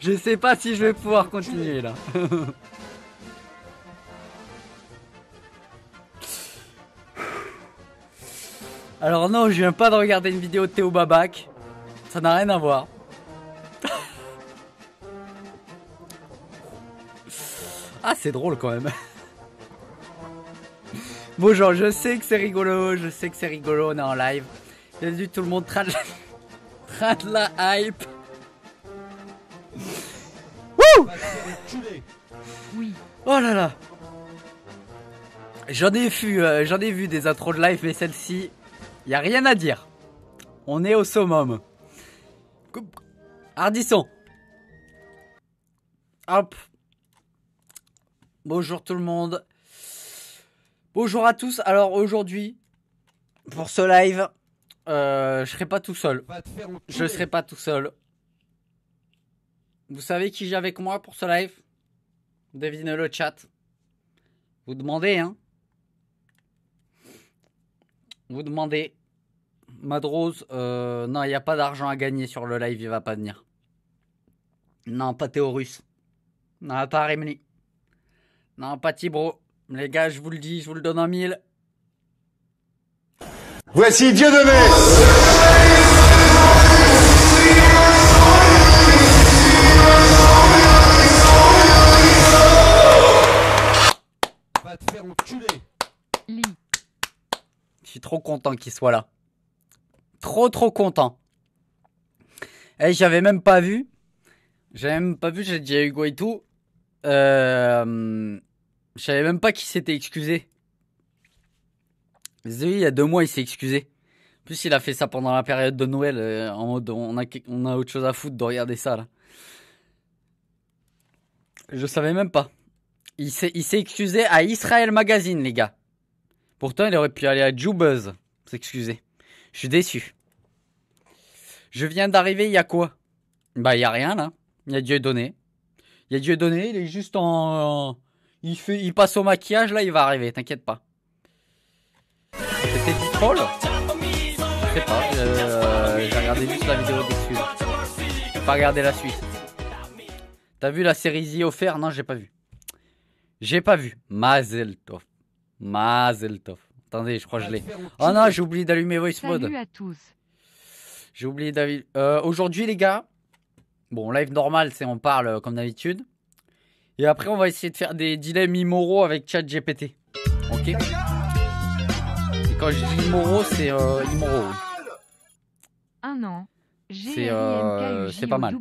Je sais pas si je vais pouvoir continuer là. Alors non, je viens pas de regarder une vidéo de Théo Babac. Ça n'a rien à voir. ah, c'est drôle quand même. Bonjour, je sais que c'est rigolo, je sais que c'est rigolo, on est en live. J'ai vu tout le monde trade la hype. Oh là là J'en ai vu, euh, ai vu des intros de live, mais celle-ci, y a rien à dire. On est au summum. Ardisson. Hop. Bonjour tout le monde. Bonjour à tous. Alors aujourd'hui, pour ce live, je euh, je serai pas tout seul. Je serai pas tout seul. Vous savez qui j'ai avec moi pour ce live Devinez le chat. Vous demandez, hein Vous demandez. Madrose, euh, non, il n'y a pas d'argent à gagner sur le live, il va pas venir. Non, pas Théorus. Non, pas Rémi. Non, pas Tibro. Les gars, je vous le dis, je vous le donne en mille. Voici Dieu de Je suis trop content qu'il soit là. Trop trop content. Et eh, j'avais même pas vu. J'avais même pas vu, j'ai déjà eu et tout. Euh, je savais même pas qu'il s'était excusé. il y a deux mois, il s'est excusé. En plus, il a fait ça pendant la période de Noël, euh, en mode on a, on a autre chose à foutre de regarder ça là. Je savais même pas. Il s'est, excusé à Israel Magazine, les gars. Pourtant, il aurait pu aller à Jubuzz s'excuser. Je suis déçu. Je viens d'arriver, il y a quoi Bah, il y a rien là. Il y a Dieu donné. Il y a Dieu donné, il est juste en. Il, fait, il passe au maquillage, là, il va arriver, t'inquiète pas. C'était du troll Je sais pas, euh, j'ai regardé juste la vidéo dessus. J'ai pas regardé la suite. T'as vu la série Ziofer offert Non, j'ai pas vu. J'ai pas vu. Mazel Tov. Attendez, je crois que je ah, l'ai. Oh non, j'ai oublié d'allumer Voice Mode. Salut à tous. J'ai oublié d'allumer. Euh, aujourd'hui, les gars, bon, live normal, c'est on parle euh, comme d'habitude. Et après, on va essayer de faire des dilemmes immoraux avec ChatGPT. Ok Et quand je dis immoraux, c'est euh, immoraux. Un an. C'est pas mal.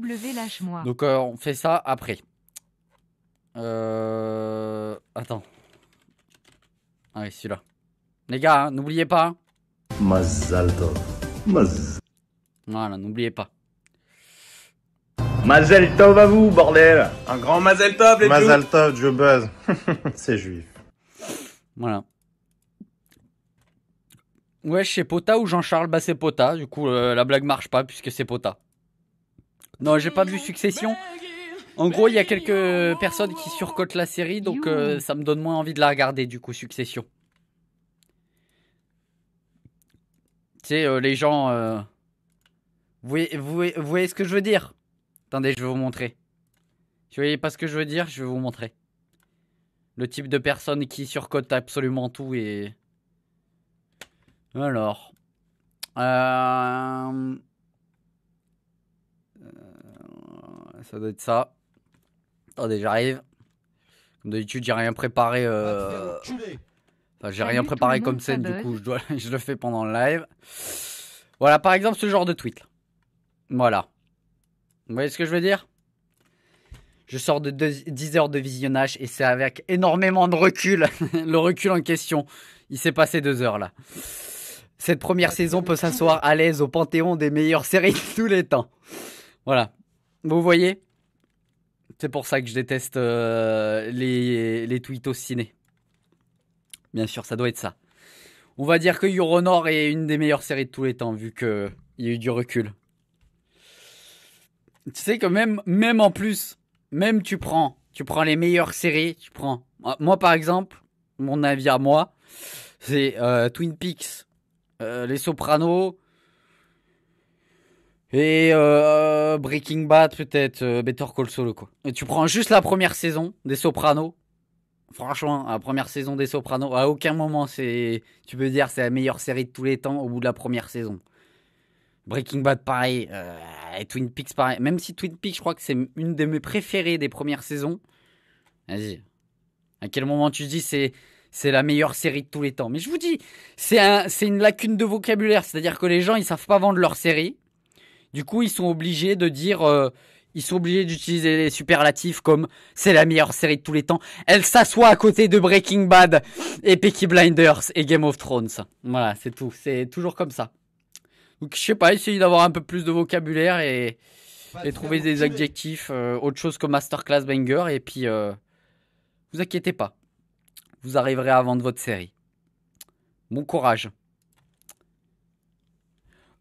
Donc, on fait ça après. Euh... Attends. Ah oui, celui-là. Les gars, hein, n'oubliez pas. Hein. Mazaltov. Maz... Voilà, n'oubliez pas. Mazel Tov à vous, bordel Un grand Mazel Tov, les Mazel Tov, je buzz. C'est juif. Voilà. Ouais, chez Pota ou Jean-Charles, bah c'est Pota. Du coup, euh, la blague marche pas puisque c'est Pota. Non, j'ai pas vu Succession. En gros, il y a quelques personnes qui surcotent la série, donc euh, ça me donne moins envie de la regarder, du coup, Succession. Tu sais, euh, les gens... Euh, vous, voyez, ce que je veux dire Attendez, je vais vous montrer. vous voyez pas ce que je veux dire, je vais vous montrer. Le type de personne qui surcote absolument tout et... Alors... Ça doit être ça. Attendez, j'arrive. Comme d'habitude, j'ai rien préparé. Ah, euh, enfin, j'ai rien préparé comme scène, du coup, je, le fais pendant le live. Voilà, par exemple, ce genre de tweet. Voilà. Vous voyez ce que je veux dire Je sors de 10 heures de visionnage et c'est avec énormément de recul, le recul en question. Il s'est passé deux heures là. Cette première ah, saison peut s'asseoir à l'aise au panthéon des meilleures séries de tous les temps. Voilà. Vous voyez c'est pour ça que je déteste euh, les, les ciné. Bien sûr, ça doit être ça. On va dire que Euronor est une des meilleures séries de tous les temps, vu qu'il y a eu du recul. Tu sais que même, même en plus, même tu prends, tu prends les meilleures séries, tu prends. Ah, moi, par exemple, mon avis à moi, c'est euh, Twin Peaks, euh, Les Sopranos, et euh, Breaking Bad, peut-être euh, Better Call Saul, quoi. Et tu prends juste la première saison des Sopranos. Franchement, la première saison des Sopranos, à aucun moment c'est, tu peux dire, c'est la meilleure série de tous les temps au bout de la première saison. Breaking Bad, pareil. Euh, et Twin Peaks, pareil. Même si Twin Peaks, je crois que c'est une de mes préférées des premières saisons. Vas-y. À quel moment tu dis c'est c'est la meilleure série de tous les temps Mais je vous dis, c'est un, c'est une lacune de vocabulaire. C'est-à-dire que les gens, ils savent pas vendre leur série. Du coup, ils sont obligés de dire, euh, ils sont obligés d'utiliser les superlatifs comme c'est la meilleure série de tous les temps. Elle s'assoit à côté de Breaking Bad et Peaky Blinders et Game of Thrones. Voilà, c'est tout. C'est toujours comme ça. Donc, je sais pas, essayez d'avoir un peu plus de vocabulaire et, et trouver des adjectifs, euh, autre chose que Masterclass Banger. Et puis, euh, vous inquiétez pas. Vous arriverez à vendre votre série. Bon courage.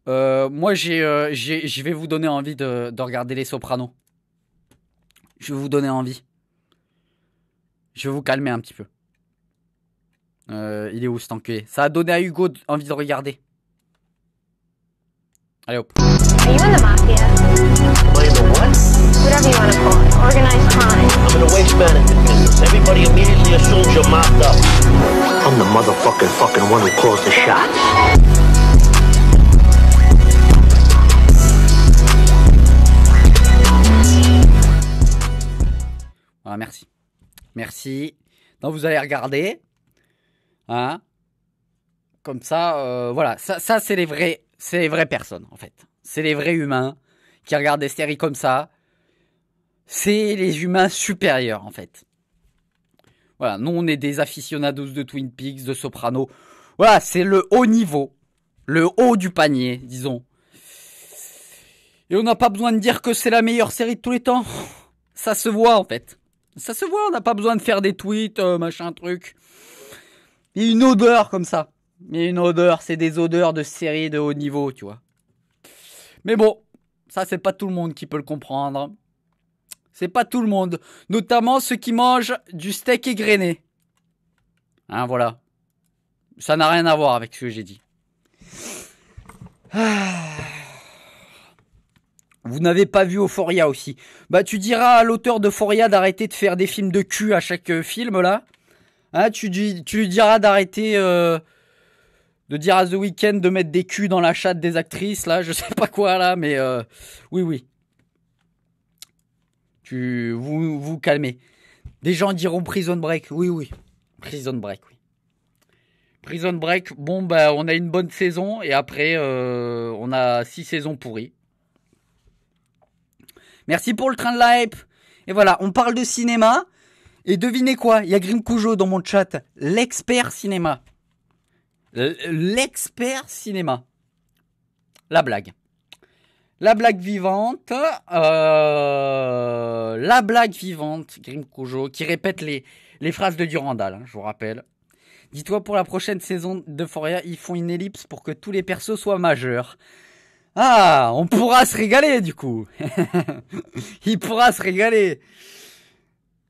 Euh, moi, euh, je vais vous donner envie de, de regarder Les Sopranos. Je vais vous donner envie. Je vais vous calmer un petit peu. Euh, il est où cet enculé Ça a donné à Hugo envie de regarder. Allez hop. you the mafia. want to call. Organized crime. Everybody immediately assumes you're mopped up. I'm the motherfucking fucking one who caused the shots. Ah, merci. Merci. Donc, vous allez regarder. Hein Comme ça, euh, voilà. Ça, c'est les vrais, c'est les vraies personnes, en fait. C'est les vrais humains qui regardent des séries comme ça. C'est les humains supérieurs, en fait. Voilà. Nous, on est des aficionados de Twin Peaks, de Soprano. Voilà, c'est le haut niveau. Le haut du panier, disons. Et on n'a pas besoin de dire que c'est la meilleure série de tous les temps. Ça se voit, en fait. Ça se voit, on n'a pas besoin de faire des tweets, euh, machin truc. Il y a une odeur comme ça. Il y a une odeur, c'est des odeurs de série de haut niveau, tu vois. Mais bon, ça c'est pas tout le monde qui peut le comprendre. C'est pas tout le monde, notamment ceux qui mangent du steak égrené. Hein, voilà. Ça n'a rien à voir avec ce que j'ai dit. Ah. Vous n'avez pas vu Euphoria aussi. Bah tu diras à l'auteur de Euphoria d'arrêter de faire des films de cul à chaque euh, film là. Hein, tu, tu lui diras d'arrêter euh, de dire à The Weeknd de mettre des culs dans la chatte des actrices là, je sais pas quoi là, mais euh, oui oui. Tu vous vous calmez. Des gens diront Prison Break, oui oui, Prison Break oui. Prison Break, bon bah on a une bonne saison et après on a six saisons pourries. Merci pour le train de la Et voilà, on parle de cinéma. Et devinez quoi Il y a Grim dans mon chat, l'expert cinéma. Euh, l'expert cinéma. La blague. La blague vivante. Euh, la blague vivante, Grim qui répète les, les phrases de Durandal, hein, je vous rappelle. Dis-toi, pour la prochaine saison de Foria, ils font une ellipse pour que tous les persos soient majeurs. Ah, on pourra se régaler du coup. Il pourra se régaler.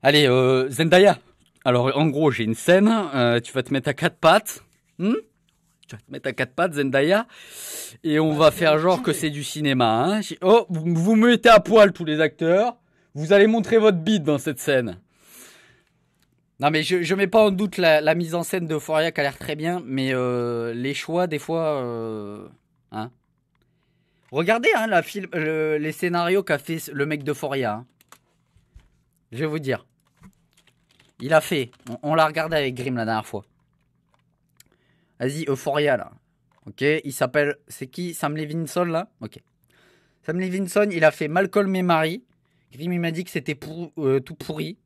Allez, euh, Zendaya. Alors en gros, j'ai une scène. Euh, tu vas te mettre à quatre pattes. Hmm tu vas te mettre à quatre pattes, Zendaya. Et on va faire genre que c'est du cinéma. Hein. oh, vous, mettez à poil tous les acteurs. Vous allez montrer votre bite dans cette scène. Non mais je, je mets pas en doute la, mise en scène de Foria qui a l'air très bien, mais euh, les choix des fois... Hein. Regardez hein, euh, les scénarios qu'a fait le mec de hein. Je vais vous dire. Il a fait. On, l'a regardé avec Grim la dernière fois. Vas-y, Euphoria là. Ok, il s'appelle. C'est qui Sam Levinson là Ok. Sam Levinson, il a fait Malcolm et Marie. Grim, il m'a dit que c'était euh, tout pourri.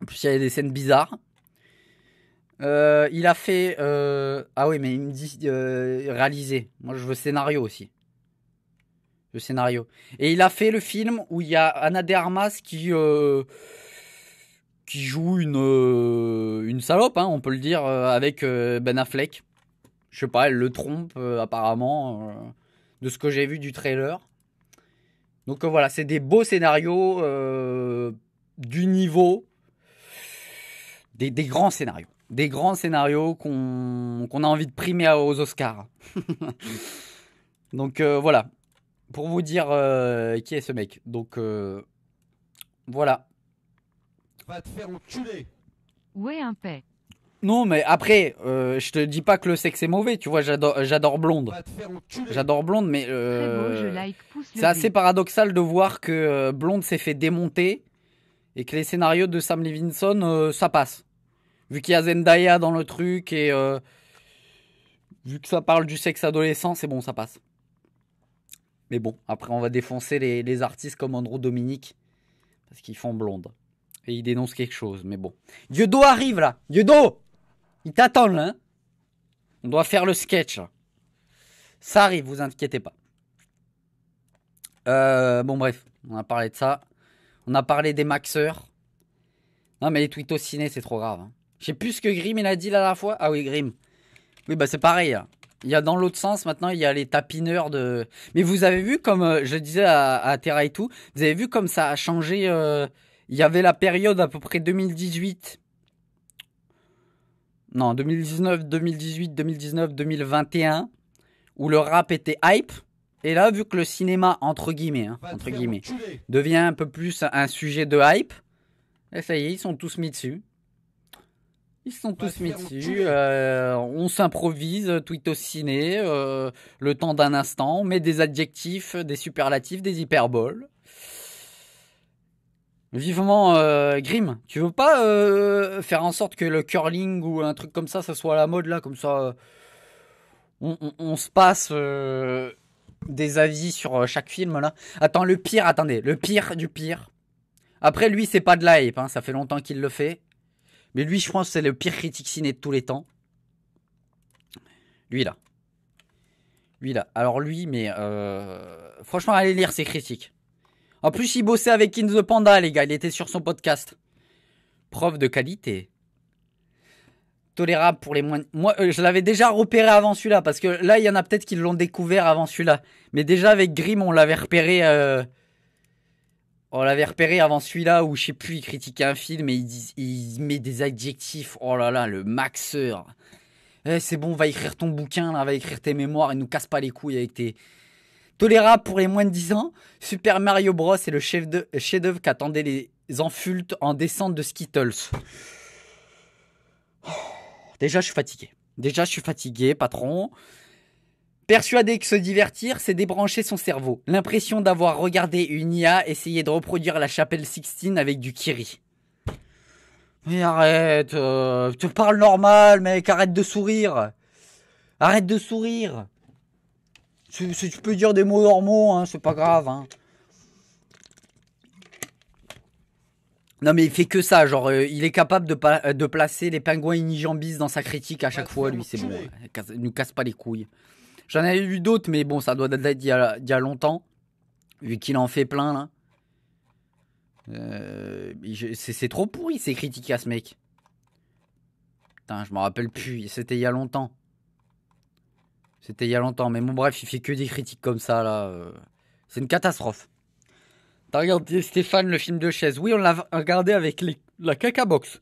En plus, il y avait des scènes bizarres. Euh, il a fait. Ah oui, mais il me dit réaliser. Moi, je veux scénario aussi. Le scénario. Et il a fait le film où il y a Anna de Armas qui euh, qui joue une euh, une salope, hein, on peut le dire, euh, avec Ben Affleck. Je sais pas, elle le trompe apparemment de ce que j'ai vu du trailer. Donc voilà, c'est des beaux scénarios du niveau, des, grands scénarios. Des grands scénarios qu'on a envie de primer aux Oscars. Donc voilà, pour vous dire euh, qui est ce mec. Donc euh, voilà. Va te faire enculer. Ouais, un paix. Non, mais après, euh, je te dis pas que le sexe est mauvais, tu vois, j'adore blonde. J'adore blonde, mais c'est assez paradoxal de voir que blonde s'est fait démonter et que les scénarios de Sam Levinson, ça passe. Vu qu'il y a Zendaya dans le truc et vu que ça parle du sexe adolescent, c'est bon, ça passe. Mais bon, après, on va défoncer les, artistes comme Andrew Dominique, parce qu'ils font blonde. Et ils dénoncent quelque chose, mais bon. Dieudo arrive là Dieudo Il t'attend là hein. On doit faire le sketch Ça arrive, vous inquiétez pas. Euh, bon, bref, on a parlé de ça. On a parlé des maxeurs. Non, mais les tweets au ciné, c'est trop grave. Hein. Je sais plus ce que Grimm il a dit là, la fois. Ah oui, Grimm. Oui, bah c'est pareil. Hein. Il y a dans l'autre sens maintenant, il y a les tapineurs de. Mais vous avez vu comme euh, je disais à, Terra et tout, vous avez vu comme ça a changé. Euh, il y avait la période à peu près 2018. Non, 2019, 2018, 2019, 2021, où le rap était hype. Et là, vu que le cinéma, entre guillemets, hein, entre guillemets, devient un peu plus un sujet de hype, et eh, ça y est, ils sont tous mis dessus. Ils sont tous mis dessus. Euh, on s'improvise, euh, tweet au ciné, euh, le temps d'un instant. On met des adjectifs, des superlatifs, des hyperboles. Vivement, Grim, tu veux pas faire en sorte que le curling ou un truc comme ça, ça soit à la mode là, comme ça, on, se passe des avis sur chaque film là. Attends, le pire, attendez, le pire du pire. Après, lui, c'est pas de la hein, ça fait longtemps qu'il le fait. Mais lui, je pense c'est le pire critique ciné de tous les temps. Lui là. Lui là. Alors lui, mais euh, franchement, allez lire ses critiques. En plus, il bossait avec In the Panda, les gars. Il était sur son podcast. Preuve de qualité. Tolérable pour les moins. Moi, euh, je l'avais déjà repéré avant celui-là, parce que là, il y en a peut-être qui l'ont découvert avant celui-là. Mais déjà, avec Grimm, on l'avait repéré. Euh, Oh, on l'avait repéré avant celui-là où je sais plus, il critiquait un film et il, met des adjectifs. Oh là là, le maxeur. Eh, c'est bon, va écrire ton bouquin, va écrire tes mémoires et nous casse pas les couilles avec tes. Tolérable pour les moins de 10 ans, Super Mario Bros est le chef-d'œuvre chef qu'attendaient les enfultes en descente de Skittles. Oh, déjà, je suis fatigué. Déjà, je suis fatigué, patron. Persuadé que se divertir, c'est débrancher son cerveau. L'impression d'avoir regardé une IA essayer de reproduire la chapelle Sixtine avec du Kiri. Mais arrête, euh, tu parles normal, mec, arrête de sourire. Arrête de sourire. Si, tu peux dire des mots normaux, hein, c'est pas grave. Hein. Non mais il fait que ça, genre euh, il est capable de, euh, placer les pingouins inijambis dans sa critique à chaque bah, fois, lui c'est bon, il nous casse pas les couilles. J'en avais eu d'autres, mais bon, ça doit être d'il y, a longtemps, vu qu'il en fait plein là. Euh, c'est trop pourri ces critiques à ce mec. Putain, je m'en rappelle plus, c'était il y a longtemps. C'était il y a longtemps, mais bon, bref, il fait que des critiques comme ça là. Euh. C'est une catastrophe. T'as regardé Stéphane le film de chaise Oui, on l'a regardé avec les, la caca box.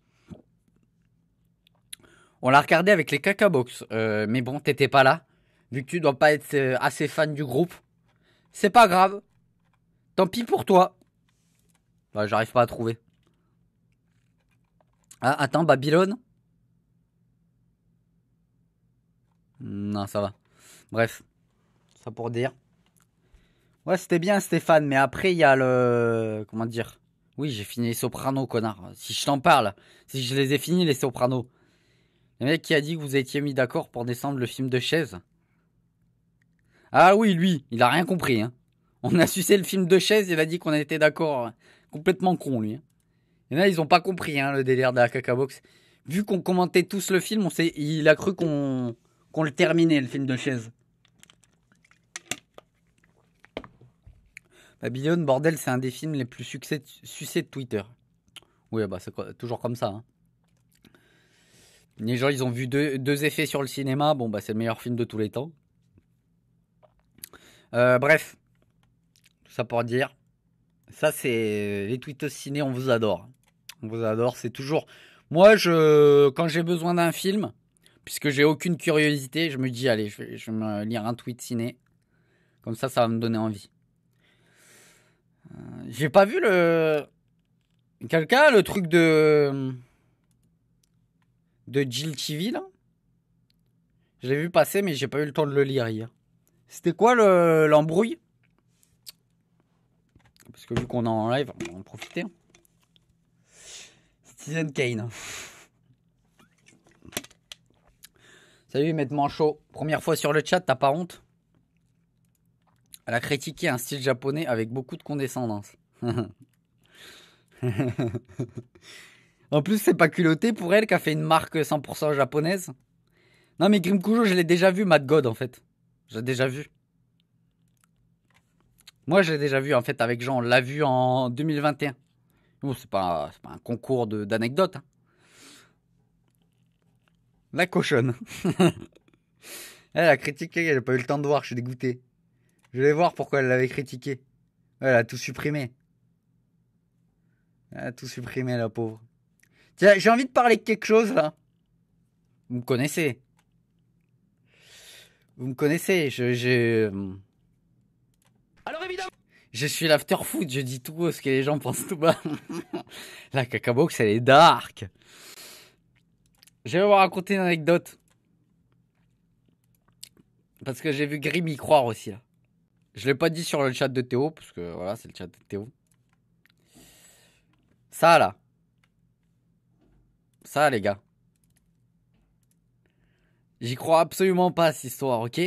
On l'a regardé avec les caca box, euh, mais bon, t'étais pas là vu que tu dois pas être euh, assez fan du groupe. C'est pas grave. Tant pis pour toi. Bah, j'arrive pas à trouver. Ah, attends, Babylone Non, ça va. Bref, ça pour dire. Ouais, c'était bien Stéphane, mais après il y a le comment dire Oui, j'ai fini les Sopranos, connard. Si je t'en parle, si je les ai finis les Sopranos. Le mec qui a dit que vous étiez mis d'accord pour descendre le film de chaise. Ah oui, lui, il a rien compris. Hein. On a sucé le film de chaise, il a dit qu'on était d'accord. Hein. Complètement con, lui. Et hein. là, ils n'ont pas compris hein, le délire de la caca box. Vu qu'on commentait tous le film, on il a cru qu'on le terminait, le film de chaise. Babylone, bordel, c'est un des films les plus succès, sucés de Twitter. Oui, bah c'est toujours comme ça. Les gens, ils ont vu deux, deux effets sur le cinéma. Bon, bah c'est le meilleur film de tous les temps. Euh, bref, tout ça pour dire, ça c'est les tweets ciné, on vous adore. On vous adore, c'est toujours... Moi, je, quand j'ai besoin d'un film, puisque j'ai aucune curiosité, je me dis, allez, je vais, me lire un tweet ciné. Comme ça, ça va me donner envie. Euh, j'ai pas vu le... Quelqu'un, le truc de... De Jill TV, là Je l'ai vu passer, mais j'ai pas eu le temps de le lire hier. C'était quoi l'embrouille Parce que vu qu'on est en live, on va en profiter. Citizen hein. Kane. Salut Maître Manchot, première fois sur le chat, t'as pas honte Elle a critiqué un style japonais avec beaucoup de condescendance. en plus, c'est pas culotté pour elle a fait une marque 100% japonaise. Non mais Grim Kujo, je l'ai déjà vu, Mad God en fait. J'ai déjà vu. Moi, j'ai déjà vu en fait avec Jean. On l'a vu en 2021. Bon, c'est pas, pas, un concours d'anecdotes. Hein. La cochonne. elle a critiqué, elle n'a pas eu le temps de voir, je suis dégoûté. Je vais voir pourquoi elle l'avait critiqué. Elle a tout supprimé. Elle a tout supprimé, la pauvre. Tiens, j'ai envie de parler de quelque chose là. Vous me connaissez. Vous me connaissez, je, je... Alors évidemment je suis l'afterfoot, je dis tout ce que les gens pensent tout bas. la cacabox, elle est dark. Je vais vous raconter une anecdote. Parce que j'ai vu Grim y croire aussi, là. Je l'ai pas dit sur le chat de Théo, parce que voilà, c'est le chat de Théo. Ça, là. Ça, les gars. J'y crois absolument pas cette histoire, ok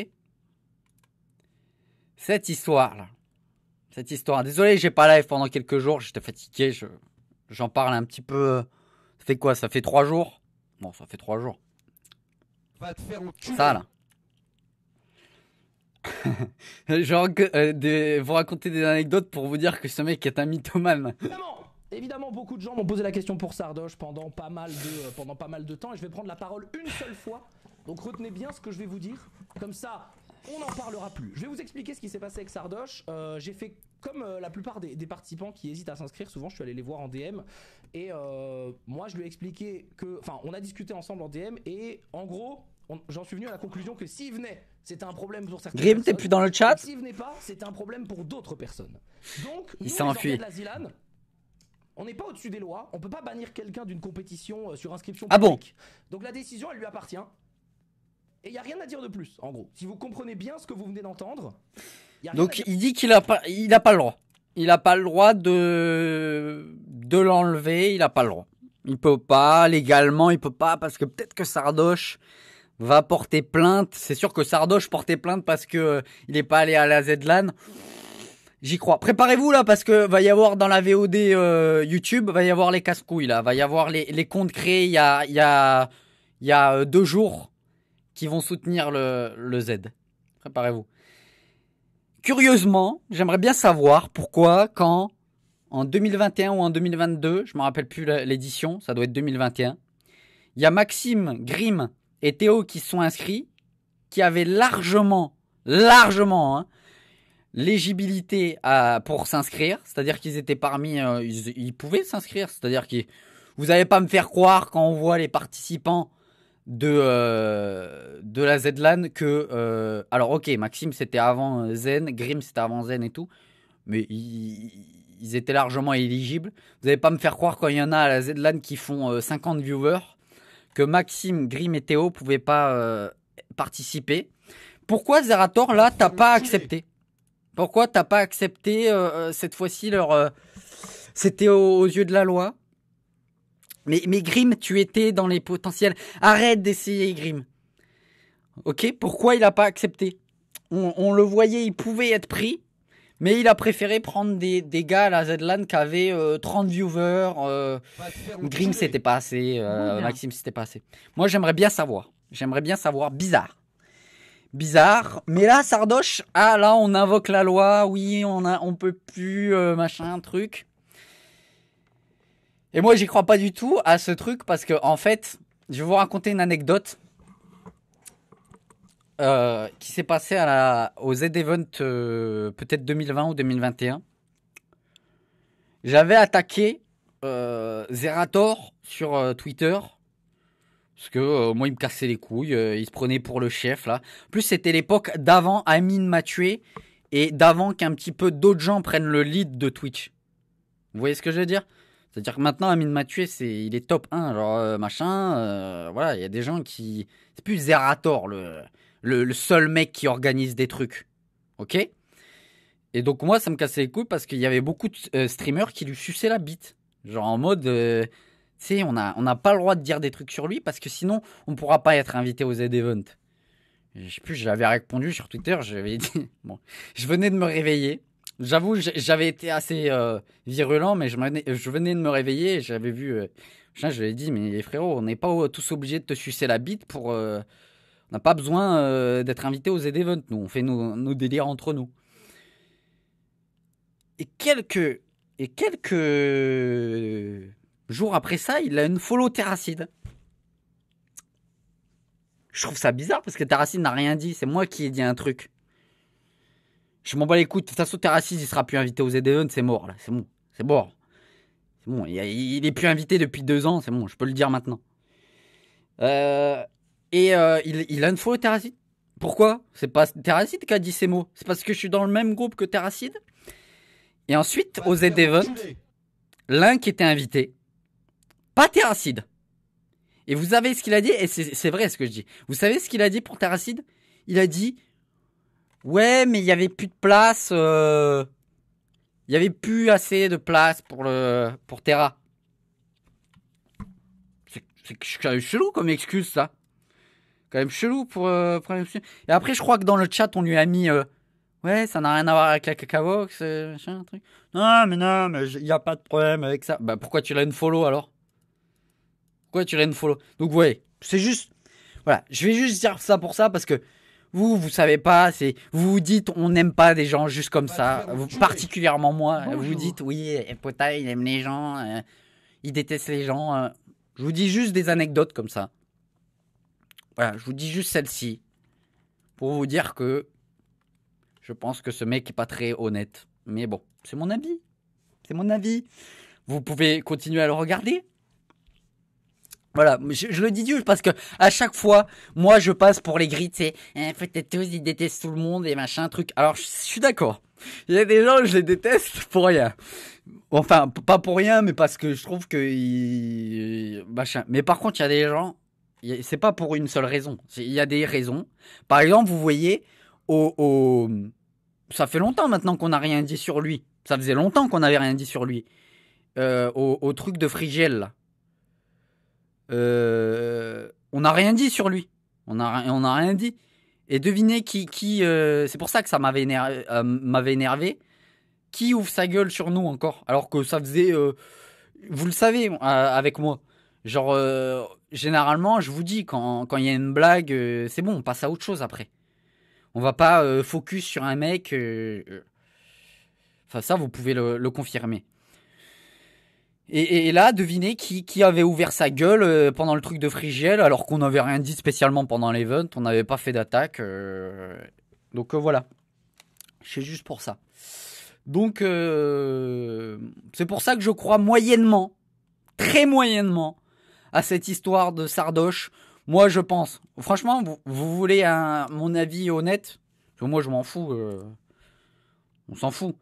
Cette histoire là. Cette histoire. Désolé, j'ai pas live pendant quelques jours, j'étais fatigué, je, j'en parle un petit peu. Euh, ça fait quoi Ça fait trois jours Bon, ça fait trois jours. Ça là. Genre, euh, de vous raconter des anecdotes pour vous dire que ce mec est un mythomane. Évidemment, évidemment beaucoup de gens m'ont posé la question pour Sardoche pendant pas mal de, euh, pendant pas mal de temps et je vais prendre la parole une seule fois donc retenez bien ce que je vais vous dire. Comme ça, on n'en parlera plus. Je vais vous expliquer ce qui s'est passé avec Sardoche. Euh, j'ai fait comme euh, la plupart des, participants qui hésitent à s'inscrire, souvent je suis allé les voir en DM. Et euh, moi, je lui ai expliqué que. Enfin, on a discuté ensemble en DM. Et en gros, j'en suis venu à la conclusion que s'il venait, c'était un problème pour certaines Grim, t'es plus dans le chat S'il venait pas, c'était un problème pour d'autres personnes. Donc, il s'est enfui. On n'est pas au-dessus des lois, on peut pas bannir quelqu'un d'une compétition sur inscription publique. Ah bon Donc la décision, elle lui appartient. Et il n'y a rien à dire de plus, en gros. Si vous comprenez bien ce que vous venez d'entendre. Donc il dit qu'il n'a pas, il a pas le droit. Il n'a pas le droit de, de l'enlever, il n'a pas le droit. Il peut pas, légalement, il peut pas, parce que peut-être que Sardoche va porter plainte. C'est sûr que Sardoche portait plainte parce que euh, il n'est pas allé à la ZLAN. J'y crois. Préparez-vous là parce que va y avoir dans la VOD YouTube, euh, YouTube, va y avoir les casse-couilles là, va y avoir les, les comptes créés il y a, il y a, il y a euh, deux jours qui vont soutenir le, Z. Préparez-vous. Curieusement, j'aimerais bien savoir pourquoi quand en 2021 ou en 2022, je me rappelle plus l'édition, ça doit être 2021, il y a Maxime, Grimm et Théo qui sont inscrits, qui avaient largement, largement, hein, légibilité pour s'inscrire, c'est-à-dire qu'ils étaient parmi, euh, ils, ils, pouvaient s'inscrire, c'est-à-dire que vous n'allez pas me faire croire quand on voit les participants de, euh, de la ZLAN que. Euh, alors, ok, Maxime, c'était avant euh, Zen, Grim, c'était avant Zen et tout, mais ils, étaient largement éligibles. Vous n'allez pas me faire croire quand il y en a à la ZLAN qui font 50 viewers que Maxime, Grim et Théo ne pouvaient pas participer. Pourquoi Zerator, là, t'as pas accepté Pourquoi t'as pas accepté cette fois-ci leur. c'était aux yeux de la loi mais, mais Grimm, tu étais dans les potentiels. Arrête d'essayer, Grim. Ok, pourquoi il n'a pas accepté on, le voyait, il pouvait être pris, mais il a préféré prendre des, des gars à la Zedland qui avaient 30 euh, viewers. Euh, Grim, c'était pas assez. Euh, Maxime, c'était pas assez. Moi, j'aimerais bien savoir. J'aimerais bien savoir. Bizarre. Bizarre. Mais là, Sardoche, ah là, on invoque la loi. Oui, on, a, on peut plus, machin, truc. Et moi, j'y crois pas du tout à ce truc parce que, en fait, je vais vous raconter une anecdote euh, qui s'est passée à au Z-Event euh, peut-être 2020 ou 2021. J'avais attaqué euh, Zerator sur Twitter parce que moi, il me cassait les couilles, il se prenait pour le chef là. plus, c'était l'époque d'avant Amine m'a tué et d'avant qu'un petit peu d'autres gens prennent le lead de Twitch. Vous voyez ce que je veux dire c'est-à-dire que maintenant, Amine Mathieu, c'est, il est top 1, genre euh, machin. Euh, voilà, il y a des gens qui. C'est plus Zerator, le, le, seul mec qui organise des trucs. Ok Et donc, moi, ça me cassait les couilles parce qu'il y avait beaucoup de euh, streamers qui lui suçaient la bite. Genre en mode. tu sais, on n'a on pas le droit de dire des trucs sur lui parce que sinon, on ne pourra pas être invité aux Z-Event. Je sais plus, j'avais répondu sur Twitter, j'avais dit. bon, je venais de me réveiller. J'avoue, j'avais été assez euh, virulent, mais je venais, je, venais de me réveiller. J'avais vu. Euh, je lui ai dit, mais frérot, on n'est pas tous obligés de te sucer la bite pour. Euh, on n'a pas besoin d'être invité aux Z-Event, nous. On fait nos, délires entre nous. Et quelques. Et quelques. jours après ça, il a une follow Terracide. Je trouve ça bizarre parce que Terracide n'a rien dit. C'est moi qui ai dit un truc. Je m'en bats les couilles. De toute façon, terracide il sera plus invité aux ZDE. C'est mort, là. C'est bon. C'est mort. C'est bon. Il, n'est est plus invité depuis deux ans. C'est bon. Je peux le dire maintenant. Euh, et euh, il, a une fois Terracide. Pourquoi C'est pas Terracide qui a dit ces mots. C'est parce que je suis dans le même groupe que Terracide. Et ensuite, aux z l'un qui était invité, pas Terracide. Et vous savez ce qu'il a dit Et c'est vrai ce que je dis. Vous savez ce qu'il a dit pour Terracide Il a dit Ouais, mais il y avait plus de place. Euh, il y avait plus assez de place pour le pour Terra. C'est quand même chelou comme excuse ça. Quand même chelou pour, euh, Et après, je crois que dans le chat, on lui a mis. Euh, ouais, ça n'a rien à voir avec la cacao Non, mais non, mais il n'y a pas de problème avec ça. Bah pourquoi tu une follow alors Pourquoi tu l'as follow Donc voyez c'est juste. Voilà, je vais juste dire ça pour ça parce que vous, vous savez pas, c'est vous vous dites on n'aime pas des gens juste comme ça, vous, particulièrement moi. Euh, vous dites oui, Pota il aime les gens, euh, il déteste les gens. Euh. Je vous dis juste des anecdotes comme ça. Voilà, je vous dis juste celle-ci pour vous dire que je pense que ce mec est pas très honnête. Mais bon, c'est mon avis, c'est mon avis. Vous pouvez continuer à le regarder, voilà, je, le dis Dieu parce que à chaque fois, moi, je passe pour les grilles, c'est fait, peut ils détestent tout le monde et machin truc. Alors, je, suis d'accord. Il y a des gens, je les déteste pour rien. Enfin, pas pour rien, mais parce que je trouve que machin. Mais par contre, il y a des gens, c'est pas pour une seule raison. Il y a des raisons. Par exemple, vous voyez, au, au... ça fait longtemps maintenant qu'on n'a rien dit sur lui. Ça faisait longtemps qu'on n'avait rien dit sur lui. Euh, au, au truc de Frigel. Euh, on n'a rien dit sur lui. On n'a rien dit. Et devinez qui. qui euh, c'est pour ça que ça euh, m'avait énervé, Qui ouvre sa gueule sur nous encore Alors que ça faisait. vous le savez, avec moi. Genre, généralement, je vous dis, quand il y a une blague, c'est bon, on passe à autre chose après. On va pas focus sur un mec. Enfin, ça, vous pouvez le confirmer. Et, et, là, devinez qui, qui avait ouvert sa gueule euh, pendant le truc de Frigiel, alors qu'on n'avait rien dit spécialement pendant l'event, on n'avait pas fait d'attaque. Euh. Donc euh, voilà. C'est juste pour ça. Donc c'est pour ça que je crois moyennement, très moyennement, à cette histoire de Sardoche. Moi, je pense. Franchement, vous, voulez un, mon avis honnête moi, je m'en fous. on s'en fout.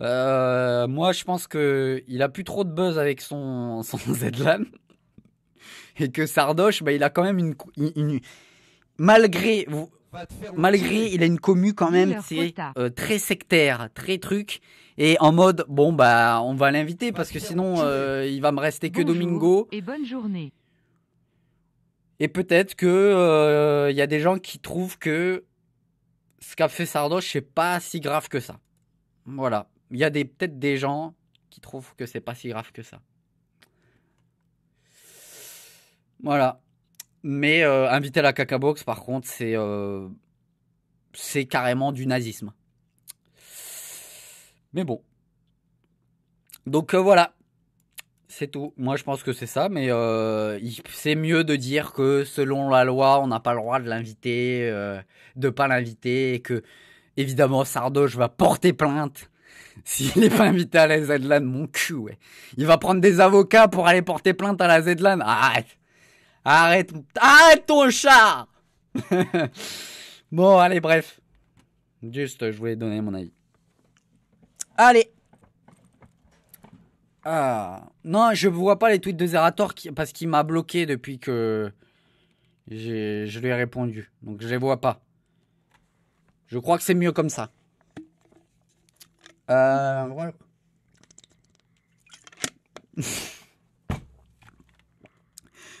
Euh, moi, je pense que il a plus trop de buzz avec son, son Zedlan. Et que Sardoche, bah, il a quand même une. malgré. Malgré, il a une commu quand même, c'est euh, très sectaire, très truc, et en mode bon bah on va l'inviter parce que sinon euh, il va me rester que Domingo. Et bonne journée. Et peut-être que il y a des gens qui trouvent que ce qu'a fait Sardoche n'est pas si grave que ça. Voilà il y a peut-être des gens qui trouvent que c'est pas si grave que ça. Voilà. Mais euh, inviter la cacabox, par contre, euh, c'est carrément du nazisme. Mais bon. Donc euh, voilà. C'est tout. Moi, je pense que c'est ça, mais c'est mieux de dire que selon la loi, on n'a pas le droit de l'inviter, de pas l'inviter, et que évidemment Sardoche va porter plainte s'il n'est pas invité à la mon cul, ouais. Il va prendre des avocats pour aller porter plainte à la Zlan. Arrête. Arrête. Arrête ton chat bon, allez, bref. Juste, je voulais donner mon avis. Allez. Ah. Non, je vois pas les tweets de Zerator parce qu'il m'a bloqué depuis que je lui ai répondu. Donc je les vois pas. Je crois que c'est mieux comme ça. Euh, voilà.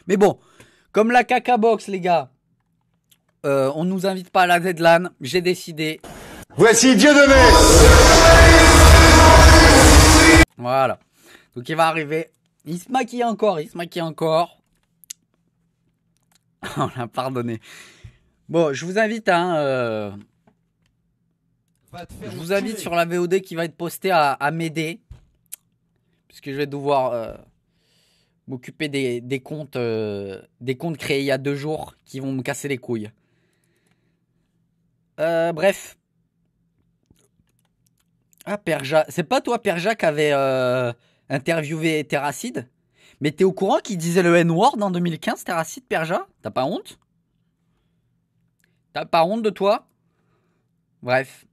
Mais bon, comme la caca box, les gars, euh, on ne nous invite pas à la deadline. J'ai décidé. Voici Dieu Voilà. Donc il va arriver. Il se maquille encore, il se maquille encore. on l'a pardonné. Bon, je vous invite à hein, euh, je vous invite sur la VOD qui va être postée à, à m'aider. Puisque je vais devoir euh, m'occuper des, comptes euh, des comptes créés il y a deux jours qui vont me casser les couilles. Euh, bref. Ah, Perja. C'est pas toi, Perja, qui avait interviewé Terracide Mais t'es au courant qu'il disait le N-word en 2015, Terracide, Perja T'as pas honte T'as pas honte de toi Bref.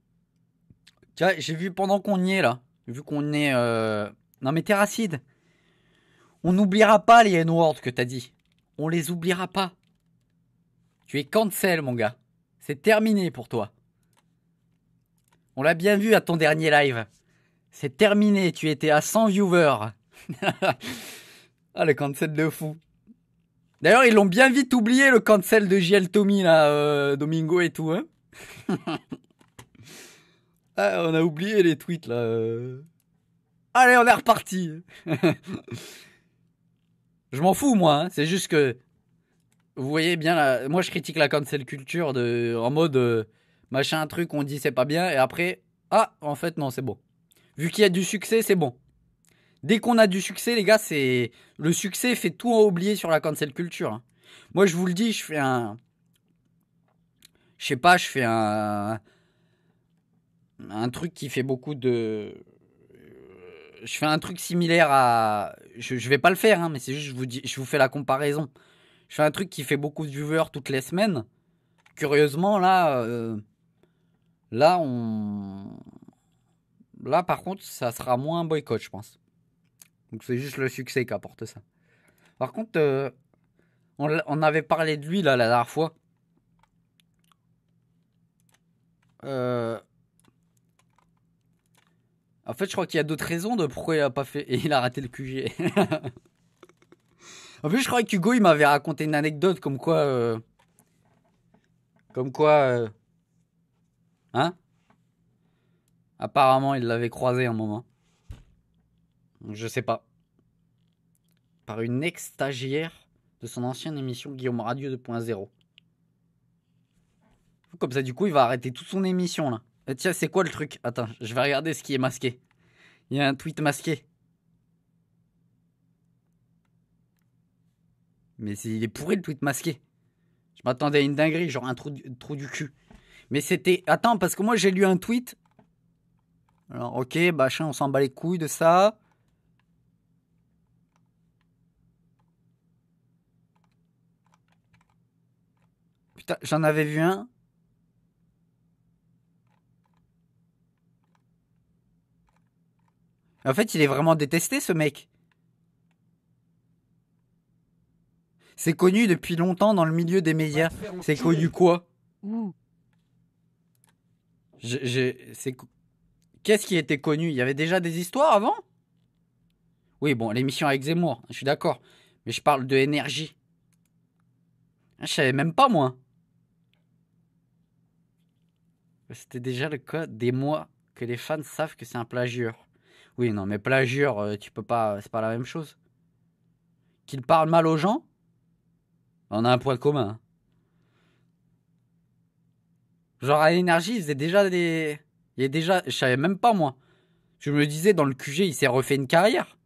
Tu vois, j'ai vu pendant qu'on y est là, vu qu'on est. Euh... Non mais Terracide, on n'oubliera pas les N-words que t'as dit. On les oubliera pas. Tu es cancel, mon gars. C'est terminé pour toi. On l'a bien vu à ton dernier live. C'est terminé, tu étais à 100 viewers. ah, le cancel de fou. D'ailleurs, ils l'ont bien vite oublié, le cancel de JL Tommy, là, euh, Domingo et tout, hein Ah, on a oublié les tweets là. Euh. Allez, on est reparti. je m'en fous moi, hein. c'est juste que vous voyez bien là, moi je critique la cancel culture de en mode machin euh, machin truc on dit c'est pas bien et après ah en fait non, c'est bon. Vu qu'il y a du succès, c'est bon. Dès qu'on a du succès, les gars, c'est le succès fait tout à oublier sur la cancel culture. Hein. Moi, je vous le dis, je fais un je sais pas, je fais un un truc qui fait beaucoup de. Euh, je fais un truc similaire à. Je, vais pas le faire, hein, mais c'est juste, je vous, dis, je vous fais la comparaison. Je fais un truc qui fait beaucoup de viewers toutes les semaines. Curieusement, là. Euh, là, on. Là, par contre, ça sera moins un boycott, je pense. Donc, c'est juste le succès qui apporte ça. Par contre, euh, on, on, avait parlé de lui, là, la dernière fois. Euh en fait, je crois qu'il y a d'autres raisons de pourquoi il a pas fait. Et il a raté le QG. en plus, je crois qu'Hugo, il m'avait raconté une anecdote comme quoi. Euh, comme quoi. Euh, hein Apparemment, il l'avait croisé un moment. Je sais pas. Par une ex-stagiaire de son ancienne émission Guillaume Radio 2.0. Comme ça, du coup, il va arrêter toute son émission là. Euh, tiens, c'est quoi le truc Attends, je vais regarder ce qui est masqué. Il y a un tweet masqué. Mais il est pourri le tweet masqué. Je m'attendais à une dinguerie, genre un trou, trou du cul. Mais c'était. Attends, parce que moi j'ai lu un tweet. Alors, ok, machin, on s'en bat les couilles de ça. Putain, j'en avais vu un. En fait, il est vraiment détesté, ce mec. C'est connu depuis longtemps dans le milieu des médias. C'est connu quoi Qu'est-ce qui était connu Il y avait déjà des histoires avant Oui, bon, l'émission avec Zemmour, je suis d'accord. Mais je parle de énergie. Ah, je savais même pas, moi. C'était déjà le cas des mois que les fans savent que c'est un plagiat. Oui, non, mais plagieur, euh, tu peux pas, euh, c'est pas la même chose. Qu'il parle mal aux gens, on a un point commun. Hein. Genre à l'énergie, il faisait déjà des. Il est déjà. Je savais même pas moi. Je me disais dans le QG, il s'est refait une carrière.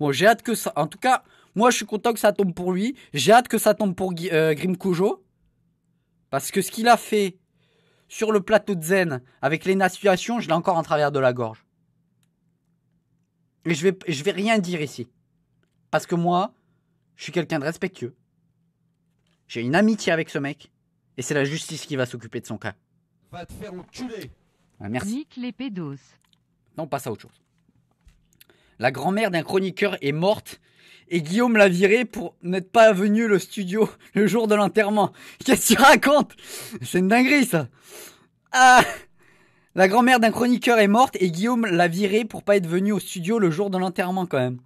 Bon, j'ai hâte que ça. En tout cas, moi je suis content que ça tombe pour lui. J'ai hâte que ça tombe pour euh, Grim Parce que ce qu'il a fait sur le plateau de Zen avec les l'énonciation, je l'ai encore en travers de la gorge. Et je vais, je vais rien dire ici. Parce que moi, je suis quelqu'un de respectueux. J'ai une amitié avec ce mec. Et c'est la justice qui va s'occuper de son cas. Va te faire enculer. Ah, merci. les pédos. Non, passe à autre chose. La grand-mère d'un chroniqueur est morte et Guillaume l'a viré pour n'être pas venu le studio le jour de l'enterrement. Qu'est-ce tu raconte C'est une dinguerie ça. Ah La grand-mère d'un chroniqueur est morte et Guillaume l'a viré pour pas être venu au studio le jour de l'enterrement quand même.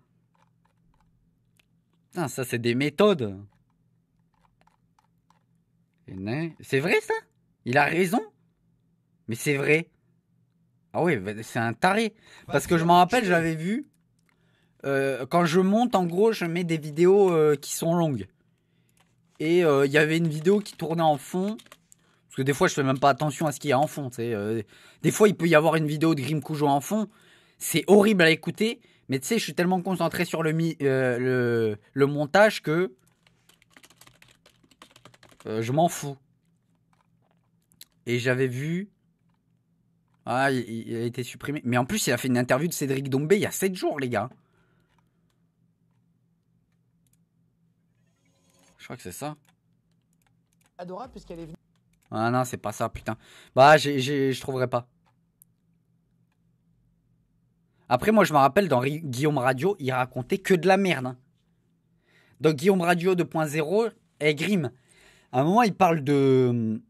Putain, ah, ça c'est des méthodes. C'est vrai ça Il a raison Mais c'est vrai. Ah oui, c'est un taré. Parce que je m'en rappelle, j'avais vu euh, quand je monte, en gros, je mets des vidéos euh, qui sont longues. Et euh, il y avait une vidéo qui tournait en fond. Parce que des fois, je fais même pas attention à ce qu'il y a en fond. des fois, il peut y avoir une vidéo de Grim Cujo en fond. C'est horrible à écouter. Mais tu sais, je suis tellement concentré sur le, le, montage que je m'en fous. Et j'avais vu. Ah, il, a été supprimé. Mais en plus, il a fait une interview de Cédric Dombé il y a 7 jours, les gars. Je crois que c'est ça. Adorable puisqu'elle est venue. Ah non, c'est pas ça, putain. Bah, je trouverai pas. Après, moi, je me rappelle, dans Guillaume Radio, il racontait que de la merde. Donc, hein. Dans Guillaume Radio 2.0, et eh, Grimm, à un moment, il parle de... Hum,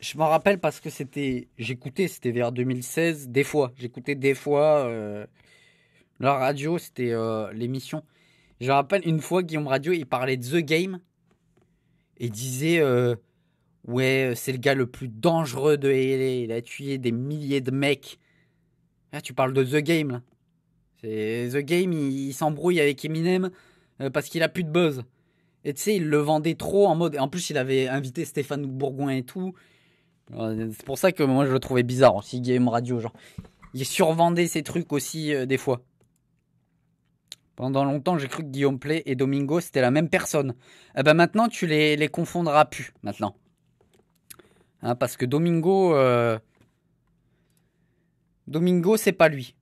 je m'en rappelle parce que c'était... J'écoutais, c'était vers 2016, des fois. J'écoutais des fois... Euh, la radio, c'était euh, l'émission... Je me rappelle une fois, Guillaume Radio, il parlait de The Game et disait euh, Ouais, c'est le gars le plus dangereux de LA. Il a tué des milliers de mecs. Ah, tu parles de The Game, là. C'est The Game, il, s'embrouille avec Eminem euh, parce qu'il a plus de buzz. Et tu sais, il le vendait trop en mode. En plus, il avait invité Stéphane Bourgoin et tout. Euh, c'est pour ça que moi, je le trouvais bizarre aussi, Guillaume Radio. Genre, il survendait ses trucs aussi, des fois. Pendant longtemps, j'ai cru que Guillaume Play et Domingo, c'était la même personne. Eh ben maintenant, tu les, les confondras plus, maintenant. Hein, parce que Domingo... Euh, Domingo, c'est pas lui.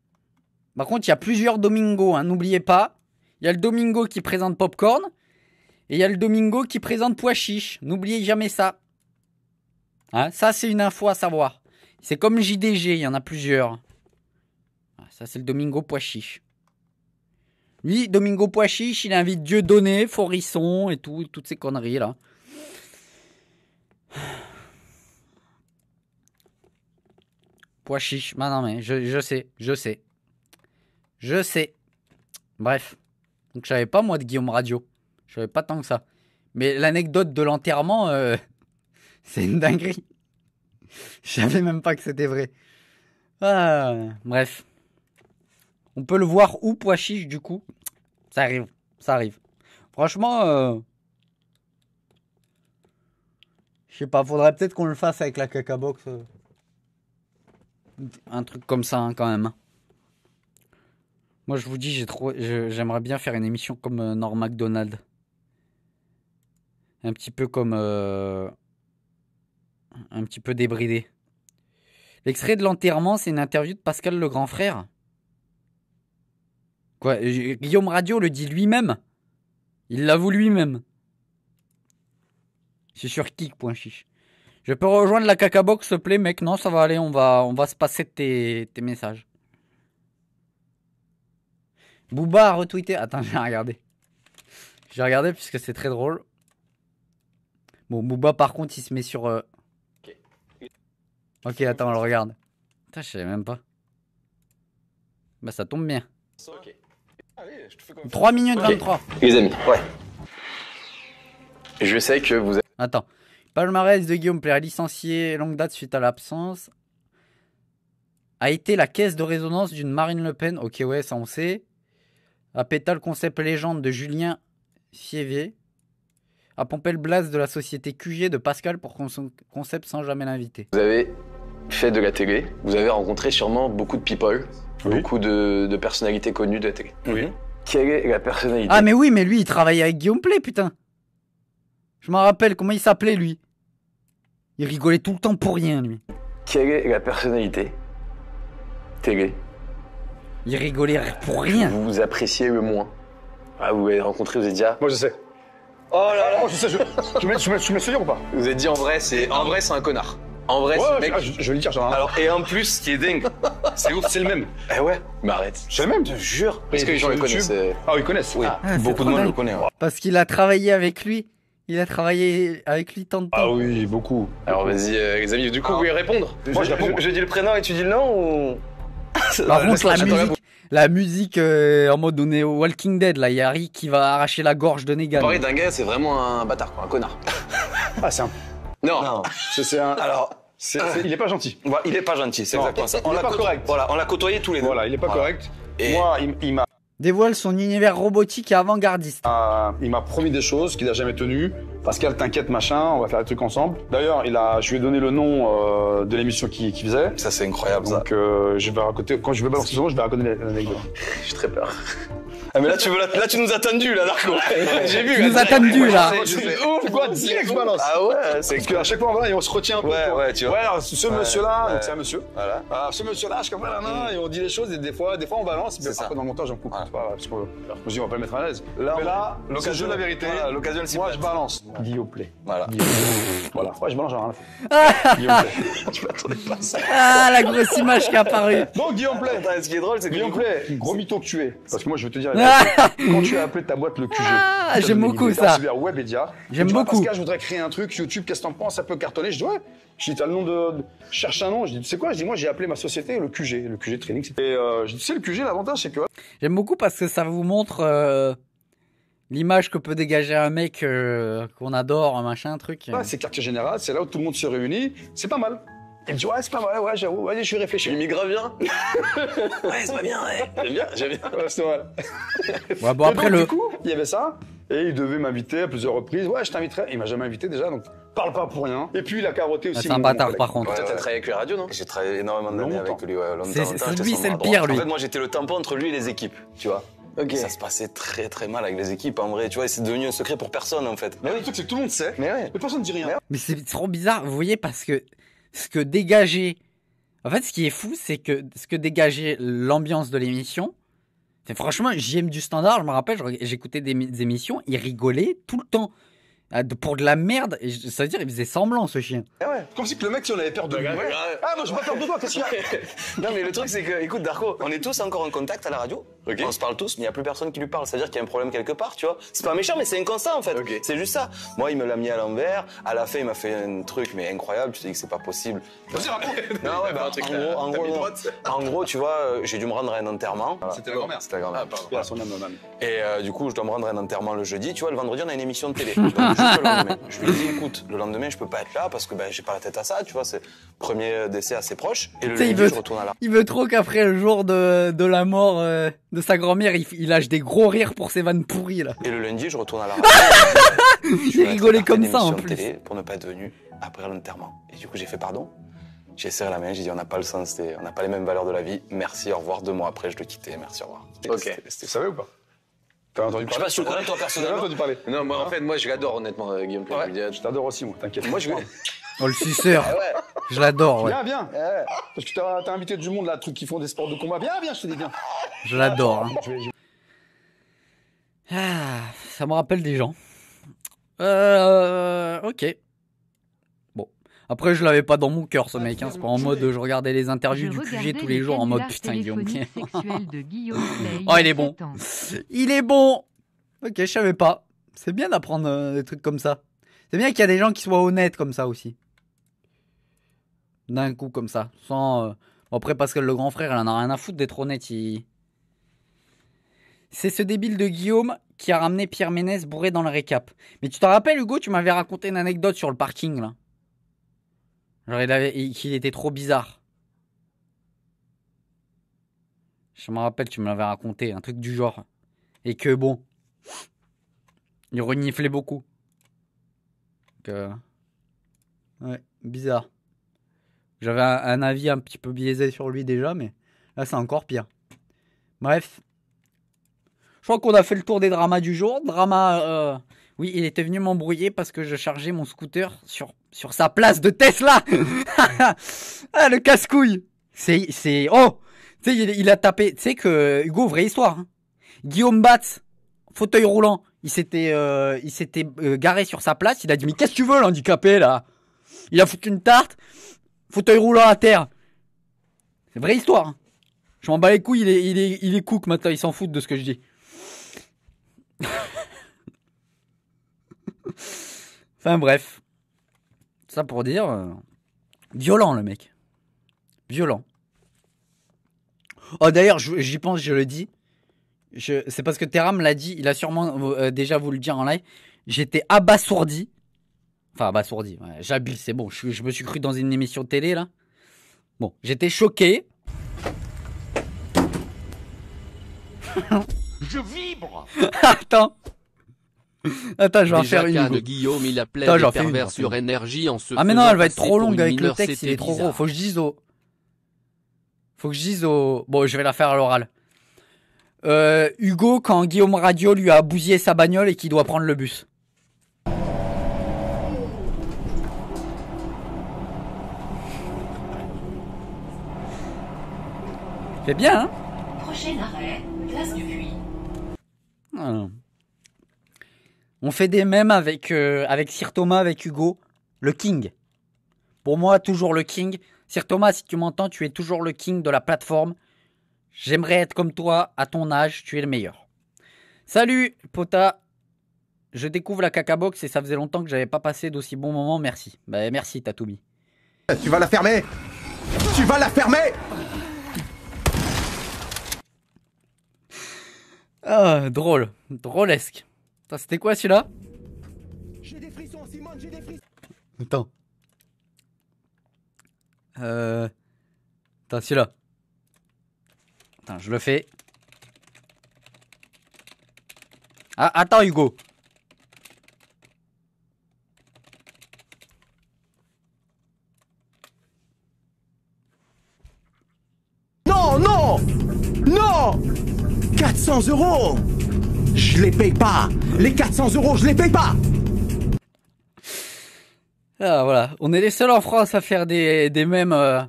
Par contre, il y a plusieurs Domingo, hein, n'oubliez pas. Il y a le Domingo qui présente Popcorn. Et il y a le Domingo qui présente Pois Chiche. N'oubliez jamais ça. Hein, ça, c'est une info à savoir. C'est comme JDG, il y en a plusieurs. Ah, ça, c'est le Domingo Pois Chiche. Oui, Domingo Poichiche, il invite Dieu Donné, Forisson et tout, toutes ces conneries là. Poichiche, bah mais je, sais, je sais. Je sais. Bref. Donc j'avais pas moi de Guillaume Radio. Je savais pas tant que ça. Mais l'anecdote de l'enterrement, euh, c'est une dinguerie. Je savais même pas que c'était vrai. Ah, bref. On peut le voir ou pois chiche, du coup. Ça arrive, ça arrive. Franchement, euh, je sais pas, faudrait peut-être qu'on le fasse avec la caca box. Euh. Un truc comme ça, hein, quand même. Hein. Moi, je vous dis, j'ai trop... j'aimerais bien faire une émission comme euh, Norm MacDonald. Un petit peu comme. Un petit peu débridé. L'extrait de l'enterrement, c'est une interview de Pascal le grand frère. Guillaume Radio le dit lui-même. Il l'avoue lui-même. C'est sur kick.chiche. Je peux rejoindre la cacabox, s'il te plaît, mec Non, ça va aller, on va, on va se passer tes, messages. Booba a retweeté. Attends, j'ai regardé. J'ai regardé puisque c'est très drôle. Bon, Booba, par contre, il se met sur. Euh, ok, attends, on le regarde. Putain, je savais même pas. Bah, ça tombe bien. Ok. 3 minutes 23. Les amis, ouais. Je sais que vous... Attends. Palmarès de Guillaume Plaire, licencié longue date suite à l'absence, a été la caisse de résonance d'une Marine Le Pen. Ok, ouais, ça on sait. A Pétale concept légende de Julien Fievier. A Pompel Blas de la société QG de Pascal pour concept sans jamais l'inviter. Vous avez fait de la télé, vous avez rencontré sûrement beaucoup de people beaucoup de, personnalités connues de la télé. Oui. Quelle est la personnalité Ah mais oui, mais lui, il travaillait avec Guillaume Play, putain. Je m'en rappelle comment il s'appelait lui. Il rigolait tout le temps pour rien, lui. Qui est la personnalité télé Il rigolait pour rien. Vous, vous appréciez le moins. Ah, vous avez rencontré, vous êtes dit ah. Moi je sais. Oh là là, oh, je sais, je, me suis souviens ou pas Vous avez dit en vrai, c'est en vrai c'est un connard. En vrai, mec. Ah, je, veux le dire, genre... Hein. et en plus, ce qui est dingue, c'est ouf, c'est le même. Eh ouais. Mais arrête. C'est le même, je te jure. Parce que les gens le connaissent. Euh. Ah, ils connaissent. Oui. Ah, ah, beaucoup de monde le connaît. Parce qu'il a travaillé avec lui. Il a travaillé avec lui tant de temps. Ah oui, beaucoup. Alors vas-y, euh, les amis, du coup, vous voulez répondre Moi, je, dis le prénom et tu dis le nom ou Par contre, la musique, la musique euh, en mode on Walking Dead, là, il y a Harry qui va arracher la gorge de Negan. Parler d'un c'est vraiment un bâtard, quoi, un connard. Ah, c'est un non. non. C'est Alors. est, il n'est pas gentil. Voilà, il n'est pas gentil, c'est exactement ça. On l'a correct. Voilà, on l'a côtoyé tous les deux. Voilà, il n'est pas correct. Moi, il, m'a dévoile son univers robotique et avant-gardiste. il m'a promis des choses qu'il n'a jamais tenues. Pascal, t'inquiète, machin, on va faire des trucs ensemble. D'ailleurs, il a, je lui ai donné le nom euh, de l'émission qu'il faisait. Ça, c'est incroyable. Donc, ça. Euh, je vais raconter, quand je vais balancer je vais raconter l'anecdote. J'ai très peur. Ah, mais là, tu, là, là, tu nous as tendu, là, Darko. J'ai vu. Tu nous as tendu, là. ouf, quoi, direct balance. Ah ouais, c'est que. À chaque fois, on va et on se retient un peu. Ouais, ouais, tu vois. Ouais, alors, ce monsieur-là, c'est un monsieur. Voilà. Ce monsieur-là, je comprends, là, mm. et on dit les choses, et des fois, des fois, on balance, mais après, dans le montage, on coupe. pas, parce que, je on va pas le mettre à l'aise. Là, l'occasion de la vérité. L'occasion, Moi, je balance. Guillaume Play. Voilà. Voilà. Ouais, je balance, genre, rien. Tu ah, m'attendais pas ça. Ah, la grosse image qui est apparue. Donc, Guillaume Play. Ce qui est drôle, c'est Guillaume Play, gros mytho que tu es. Parce que moi, je vais te dire. quand tu as appelé ta boîte le QG. Ah, J'aime beaucoup ça. Webedia. J'aime beaucoup. que je voudrais créer un truc YouTube. Qu'est-ce que t'en penses Ça peut cartonner. Je dis ouais. Je dis le nom de, cherche un nom. Je dis c'est quoi Je dis moi j'ai appelé ma société le QG, le QG Training. Et euh, je dis c'est le QG. L'avantage c'est que. J'aime beaucoup parce que ça vous montre. Euh, l'image que peut dégager un mec euh, qu'on adore, un machin, un truc. Ouais, c'est quartier général, c'est là où tout le monde se réunit, c'est pas mal. Il me dit, ouais, c'est pas mal, ouais, j'avoue, vas-y, je suis réfléchi. Il migre bien. ouais, c'est pas bien, ouais. J'aime bien, j'aime bien. Ouais, c'est Ouais, bon, après le. Du coup, il y avait ça. Et il devait m'inviter à plusieurs reprises. Ouais, je t'inviterai. Il m'a jamais invité déjà, donc parle pas pour rien. Et puis il a carotté aussi. C'est un bâtard, par contre. tu t'as travaillé avec les radios, non J'ai travaillé énormément d'années avec lui, ouais, longtemps. C'est- c'est- lui, c'est le pire, lui. En fait, moi, j'étais le tampon entre lui et les équipes, tu vois. ça se passait très très mal avec les équipes, en vrai, tu vois, et c'est devenu un secret pour personne, en fait. Mais Le truc, c'est que tout le monde sait, Mais ouais. mais personne ne dit rien. Mais c'est trop bizarre, vous voyez, parce que ce que dégageait. En fait, ce qui est fou, c'est que ce que dégageait l'ambiance de l'émission. c'est Franchement, j'aime du standard, je me rappelle, j'écoutais des, émissions, il rigolait tout le temps. Ah, pour de la merde, ça veut dire il faisait semblant ce chien. Eh comme si que le mec si on avait peur de Ah moi j'ai pas peur de toi, qu'est-ce qu'il y a Non mais le truc c'est que, écoute Darko, on est tous encore en contact à la radio, on se parle tous, mais il n'y a plus personne qui lui parle. C'est-à-dire qu'il y a un problème quelque part, tu vois. C'est pas méchant, mais c'est inconscient en fait. C'est juste ça. Moi, il me l'a mis à l'envers. À la fin, il m'a fait un truc mais incroyable. Tu sais que c'est pas possible. en, gros, tu vois, euh, j'ai dû me rendre à un enterrement. C'était la grand-mère. C'était la grand-mère. Ah, Et euh, du coup, je dois me rendre à un enterrement le jeudi. Tu vois, le vendredi, on a une émission de télé. Je lui dit, écoute, le lendemain, je peux pas être là parce que ben, j'ai pas la tête à ça. Tu vois, c'est premier décès assez proche. Et le retourne à Il veut trop qu'après le jour de, la mort. Euh, de sa grand-mère, il, lâche des gros rires pour ses vannes pourries là. Et le lundi, je retourne à la radio. j'ai rigolé comme ça en plus. Télé pour ne pas être venu après l'enterrement. Et du coup, j'ai fait pardon. J'ai serré la main, j'ai dit on n'a pas le sens, on n'a pas les mêmes valeurs de la vie. Merci, au revoir. Deux mois après, je le quittais. Merci, au revoir. Ok. Tu savais ou pas T'as entendu parler Je sais pas si tu connais toi personnellement. entendu parler. Non, moi, en hein? fait, moi je l'adore honnêtement, euh, Guillaume je t'adore aussi, moi, t'inquiète. Moi je. Oh le suceur ah ouais. Je l'adore, ouais. Viens, viens. Eh, parce que t'as, invité du monde, là, trucs qui font des sports de combat. Viens, viens, je te dis, bien. Je l'adore. Hein. Ah, ça me rappelle des gens. Euh, ok. Bon. Après, je l'avais pas dans mon cœur, ce mec. hein. C'est pas en mode, je regardais les interviews du QG tous les jours en mode, putain, Guillaume Oh, il est bon. Il est bon Ok, je savais pas. C'est bien d'apprendre euh, des trucs comme ça. C'est bien qu'il y a des gens qui soient honnêtes comme ça aussi d'un coup comme ça. Sans. parce euh, après, le grand frère, il en a rien à foutre d'être honnête. C'est ce débile de Guillaume qui a ramené Pierre Ménès bourré dans le récap. Mais tu te rappelles, Hugo, tu m'avais raconté une anecdote sur le parking, là. Genre, il qu'il était trop bizarre. Je me rappelle, tu me l'avais raconté, un truc du genre. Et que, bon, il reniflait beaucoup. que Ouais, bizarre. J'avais un, avis un petit peu biaisé sur lui déjà, mais là, c'est encore pire. Bref. Je crois qu'on a fait le tour des dramas du jour. Drama. Euh... Oui, il était venu m'embrouiller parce que je chargeais mon scooter sur, sur sa place de Tesla Ah, le casse-couille C'est. c'est... Oh Tu sais, il, a tapé. Tu sais que. Hugo, vraie histoire. Hein. Guillaume Batz, fauteuil roulant, il s'était, euh, il s'était euh, garé sur sa place. Il a dit Mais qu'est-ce que tu veux, l'handicapé, là Il a foutu une tarte fauteuil roulant à terre. C'est vraie histoire. Hein. Je m'en bats les couilles, il est, il est, il est cook maintenant, il s'en fout de ce que je dis. enfin bref. Ça pour dire. Euh, violent le mec. Violent. Oh d'ailleurs, j'y pense, je le dis. C'est parce que Terra me l'a dit, il a sûrement euh, déjà voulu le dire en live. J'étais abasourdi Enfin, abasourdi. Ouais, J'habille, c'est bon. Je, me suis cru dans une émission de télé, là. Bon, j'étais choqué. Je vibre Attends Attends, je vais en faire une. de Guillaume, il appelait Attends, pervers sur énergie en se Ah mais non, elle va être trop longue avec le texte, il est trop gros. Faut que je dise au... Faut que je dise au... Bon, je vais la faire à l'oral. Euh, Hugo, quand Guillaume Radio lui a bousillé sa bagnole et qu'il doit prendre le bus. bien, hein Prochain arrêt, place On fait des mêmes avec, euh, avec Sir Thomas, avec Hugo. Le King. Pour moi, toujours le King. Sir Thomas, si tu m'entends, tu es toujours le King de la plateforme. J'aimerais être comme toi, à ton âge, tu es le meilleur. Salut, Pota. Je découvre la box et ça faisait longtemps que j'avais pas passé d'aussi bons moments, merci. Bah, merci, Tatoumi. Tu vas la fermer Tu vas la fermer Ah, drôle. Drôlesque. C'était quoi celui-là J'ai des frissons, Simone, j'ai des frissons. Attends. Euh... Attends, celui-là. Attends, je le fais. Ah, attends, Hugo. Non, non Non 400 euros Je les paye pas Les 400 euros, je les paye pas ah, voilà, on est les seuls en France à faire des, mêmes. Euh.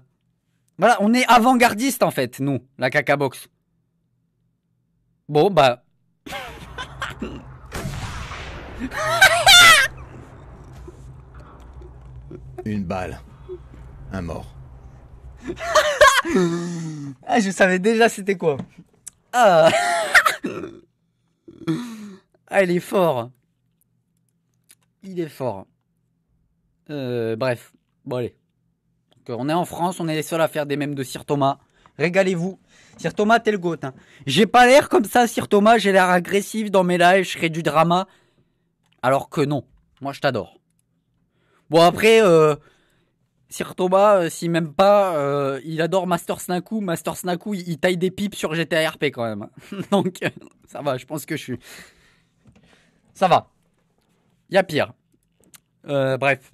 Voilà, on est avant-gardiste en fait, nous, la caca box. Bon, bah. Une balle. Un mort. ah, je savais déjà c'était quoi. Ah Ah, il est fort. Il est fort. Euh, bref. Bon, allez. Euh, on est en France, on est les seuls à faire des mêmes de Sir Thomas. Régalez-vous. Sir Thomas, t'es le hein. J'ai pas l'air comme ça, Sir Thomas. J'ai l'air agressif dans mes lives, je serai du drama. Alors que non. Moi, je t'adore. Bon, après, euh, Sir Thomas, euh, si même pas, euh, il adore Master Snaku. Master Snaku, il, taille des pipes sur GTA RP quand même. Donc, euh, ça va, je pense que je suis. Ça va. Y a pire. bref.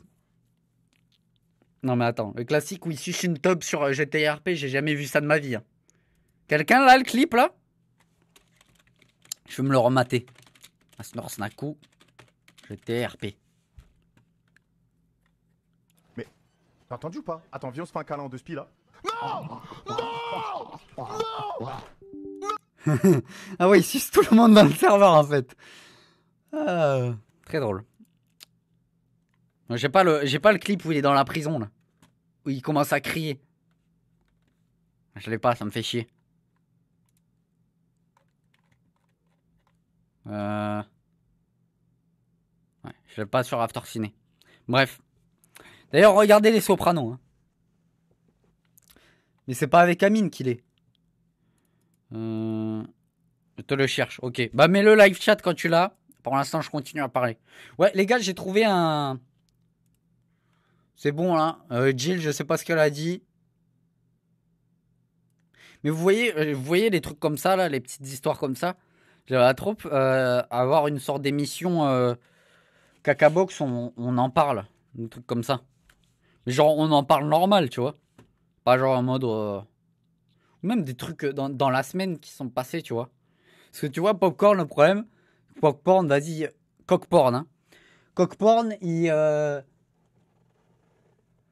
Non, mais attends, le classique où il suce une sur GTA RP, j'ai jamais vu ça de ma vie. Hein. Quelqu'un là, le clip là Je vais me le remater. Master Snaku, GTA RP. T'as entendu ou pas Attends, viens, on se fait un câlin en deux spies là. Non Ah ouais, il suce tout le monde dans le serveur en fait. Ah. très drôle. J'ai pas, le, j'ai pas le clip où il est dans la prison là. Où il commence à crier. Je l'ai pas, ça me fait chier. Euh... Ouais, je l'ai pas sur After Ciné. Bref. D'ailleurs, regardez les sopranos. Hein. Mais c'est pas avec Amine qu'il est. Euh, je te le cherche, ok. Bah mets le live chat quand tu l'as. Pour l'instant, je continue à parler. Ouais, les gars, j'ai trouvé un... C'est bon, là. Hein. Euh, Jill, je sais pas ce qu'elle a dit. Mais vous voyez, euh, vous voyez les trucs comme ça, là, les petites histoires comme ça. J'ai la troupe avoir une sorte d'émission euh, box. on, on en parle. Un truc comme ça genre, on en parle normal, tu vois. Pas genre en mode. Euh, même des trucs euh, dans, dans, la semaine qui sont passés, tu vois. Parce que tu vois, Popcorn, le problème. Popcorn, vas-y. Cockporn, hein. Cockporn, ils. Euh,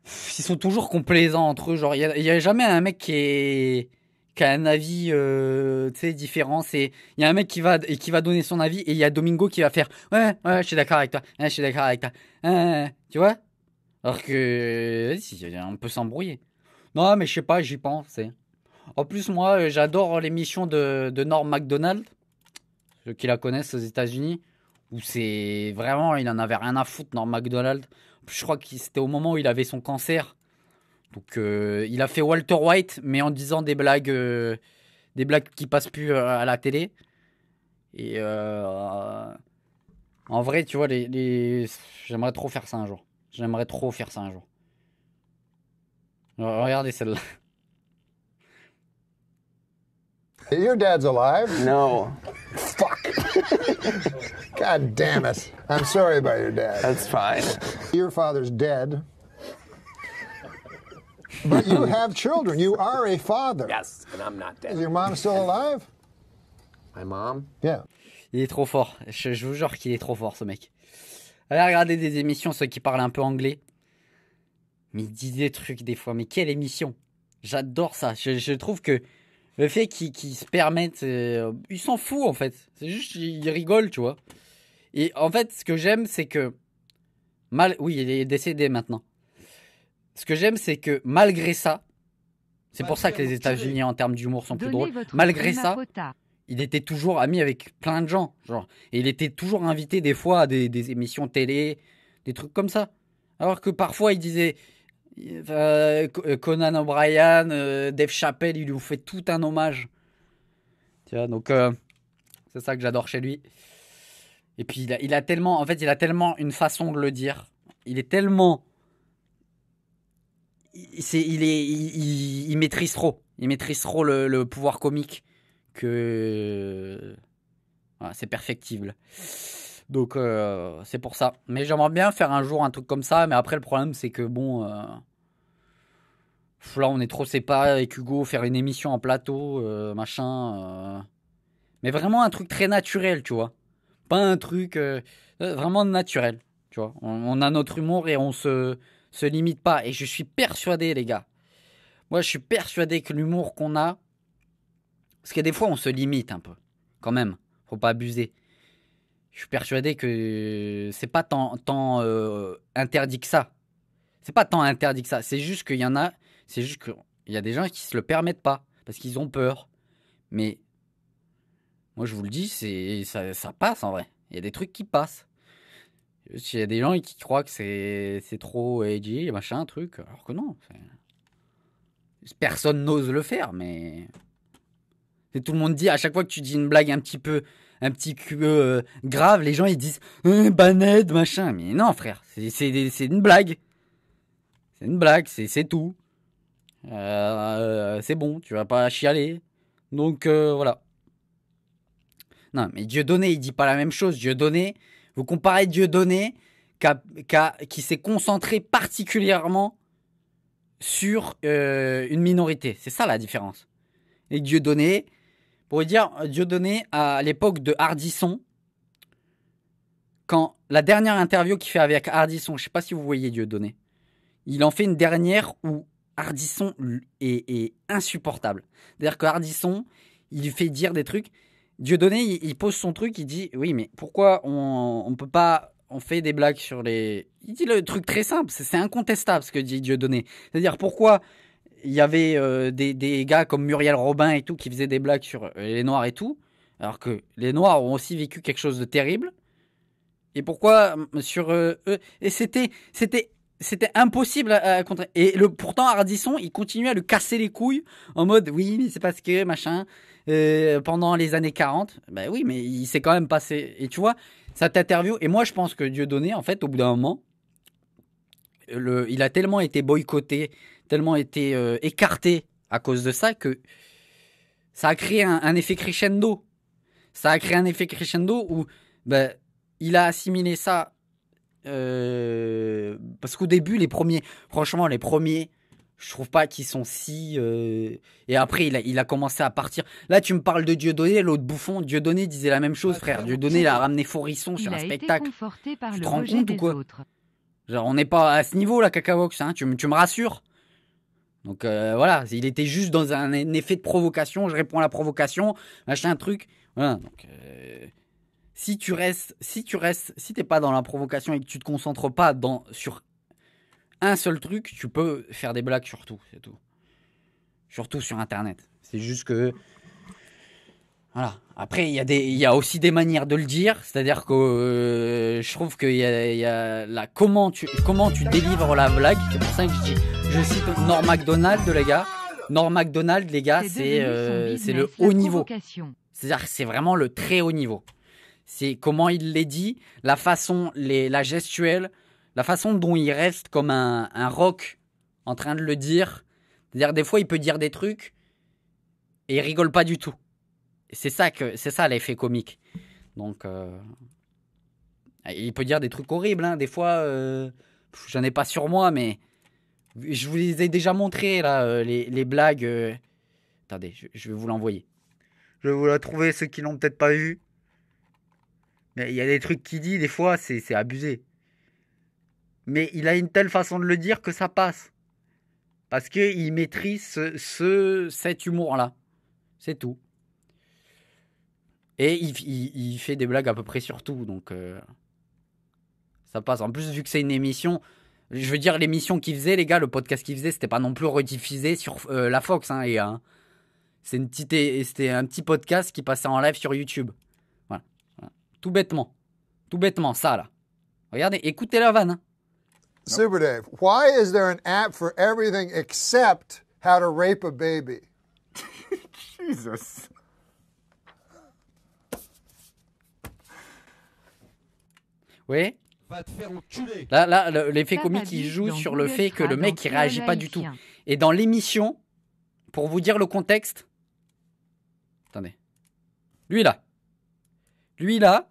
ils sont toujours complaisants entre eux. Genre, il n'y a, jamais un mec qui est qui a un avis tu sais différent c'est il y a un mec qui va et qui va donner son avis et il y a Domingo qui va faire ouais ouais je suis d'accord avec toi ouais, je suis d'accord avec toi tu vois alors que, vas-y, on peut s'embrouiller. Non, mais je sais pas, j'y pense. Hein. En plus, moi, euh, j'adore l'émission de, de Norm MacDonald, ceux qui la connaissent aux États-Unis, où c'est vraiment, il en avait rien à foutre, Norm MacDonald. Je crois que c'était au moment où il avait son cancer. Donc, euh, il a fait Walter White, mais en disant des blagues, euh, des blagues qui passent plus à la télé. Et en vrai, tu vois, j'aimerais trop faire ça un jour. J'aimerais trop faire ça un jour. Regardez celle-là. Your dad's alive? No. Fuck. God damn it. I'm sorry about your dad. That's fine. Your father's dead. But you have children. You are a father. Yes, and I'm not dead. Is your mom still alive? My mom? Yeah. Il est trop fort. je vous jure qu'il est trop fort, ce mec. Allez regarder des émissions, ceux qui parlent un peu anglais. Mais ils disent des trucs des fois. Mais quelle émission J'adore ça. Je, trouve que le fait qu'ils se permettent. Euh, ils s'en foutent en fait. C'est juste ils rigolent, tu vois. Et en fait, ce que j'aime, c'est que. Mal... Oui, il est décédé maintenant. Ce que j'aime, c'est que malgré ça, c'est pour ça que les États-Unis, en termes d'humour, sont plus drôles. Malgré ça, il était toujours ami avec plein de gens. Genre. Et il était toujours invité des fois à des, émissions télé, des trucs comme ça. Alors que parfois, il disait euh, euh, Conan O'Brien, euh, Dave Chappelle, il lui fait tout un hommage. Tiens, donc c'est ça que j'adore chez lui. Et puis il a, tellement, en fait, il a tellement une façon de le dire. Il est tellement, il, il, est, il, maîtrise trop. Il maîtrise trop le pouvoir comique que euh, c'est perfectible. Donc euh, c'est pour ça. Mais j'aimerais bien faire un jour un truc comme ça. Mais après le problème c'est que bon, euh, là on est trop séparés avec Hugo, faire une émission en plateau, machin. Mais vraiment un truc très naturel, tu vois. Pas un truc vraiment naturel, tu vois. On, on, a notre humour et on se se limite pas. Et je suis persuadé les gars. Moi je suis persuadé que l'humour qu'on a, parce que des fois, on se limite un peu, quand même. Faut pas abuser. Je suis persuadé que c'est pas tant, euh, interdit que ça. C'est pas tant interdit que ça. C'est juste qu'il y en a. C'est juste qu'il y a des gens qui se le permettent pas parce qu'ils ont peur. Mais moi, je vous le dis, ça, ça passe en vrai. Il y a des trucs qui passent. Il y a des gens qui croient que c'est trop edgy, machin, truc, alors que non. Personne n'ose le faire, mais et tout le monde dit, à chaque fois que tu dis une blague un petit peu, un petit euh, grave, les gens ils disent euh, machin. Mais non, frère, c'est une blague. C'est une blague, c'est tout. Euh, c'est bon, tu vas pas chialer. Donc euh, voilà. Non, mais Dieu donné il dit pas la même chose. Dieu donné vous comparez Dieu donné qui s'est concentré particulièrement sur une minorité. C'est ça la différence. Et Dieu donné pour dire, euh, Dieudonné, à l'époque de Hardisson, quand la dernière interview qu'il fait avec Hardisson, je ne sais pas si vous voyez Dieudonné, il en fait une dernière où Hardisson est, est insupportable. C'est-à-dire que Hardisson, il lui fait dire des trucs. Dieudonné, donné il pose son truc, il dit Oui, mais pourquoi on ne peut pas. On fait des blagues sur les. Il dit le truc très simple, c'est incontestable ce que dit Dieudonné. C'est-à-dire pourquoi il y avait euh, des, gars comme Muriel Robin et tout qui faisaient des blagues sur euh, les Noirs et tout, alors que les Noirs ont aussi vécu quelque chose de terrible. Et pourquoi sur euh, eux Et c'était c'était c'était impossible à, contrer. Et le pourtant Ardisson il continuait à le casser les couilles en mode oui mais c'est parce que machin pendant les années 40. Ben oui mais il s'est quand même passé. Et tu vois cette interview. Et moi je pense que Dieu donné en fait au bout d'un moment, le, il a tellement été boycotté tellement été euh, écarté à cause de ça que ça a créé un, effet crescendo. Ça a créé un effet crescendo où ben, il a assimilé ça. Euh, parce qu'au début, les premiers, franchement, les premiers, je trouve pas qu'ils sont si. Euh, et après, il a, commencé à partir. Là, tu me parles de Donné, l'autre bouffon. Donné disait la même chose, frère. Dieudonné, il a ramené Forisson sur un spectacle. tu te rends compte ou quoi Genre, on n'est pas à ce niveau, là, cacavox. Hein tu me rassures donc euh, voilà, il était juste dans un, effet de provocation, je réponds à la provocation, machin truc. Voilà, donc euh, si tu restes, si tu restes, si t'es pas dans la provocation et que tu te concentres pas dans, sur un seul truc, tu peux faire des blagues sur tout, c'est tout. Surtout sur internet. C'est juste que voilà. Après, il y, a aussi des manières de le dire. C'est-à-dire que euh, je trouve que il y a la, comment, tu, comment tu délivres la blague. C'est pour ça que je dis, je cite Norm MacDonald, les gars. Norm MacDonald, les gars, c'est euh, le haut niveau. cest à c'est vraiment le très haut niveau. C'est comment il les dit, la façon, les, la gestuelle, la façon dont il reste comme un, un rock en train de le dire. C'est-à-dire des fois, il peut dire des trucs et il rigole pas du tout. C'est ça que c'est ça l'effet comique. Donc euh, il peut dire des trucs horribles. Hein. Des fois, euh, j'en ai pas sur moi, mais je vous les ai déjà montrés euh, les, blagues. Attendez, je, vais vous l'envoyer. Je vais vous la trouver ceux qui l'ont peut-être pas vu. Mais il y a des trucs qu'il dit des fois, c'est abusé. Mais il a une telle façon de le dire que ça passe. Parce qu'il maîtrise ce, cet humour-là. C'est tout. Et il, fait des blagues à peu près sur tout, donc euh, ça passe. En plus, vu que c'est une émission, je veux dire, l'émission qu'il faisait, les gars, le podcast qu'il faisait, c'était pas non plus rediffusé sur euh, la Fox, hein, hein, C'est une petite, c'était un petit podcast qui passait en live sur YouTube. Voilà. Tout bêtement. Tout bêtement, ça, là. Regardez, écoutez la vanne. Hein. Super Dave, why is there an app for everything except how to rape a baby? Jesus. Là, l'effet comique, il joue sur le fait que le mec, il réagit pas du tout. Et dans l'émission, pour vous dire le contexte. Attendez. Lui là. Lui là.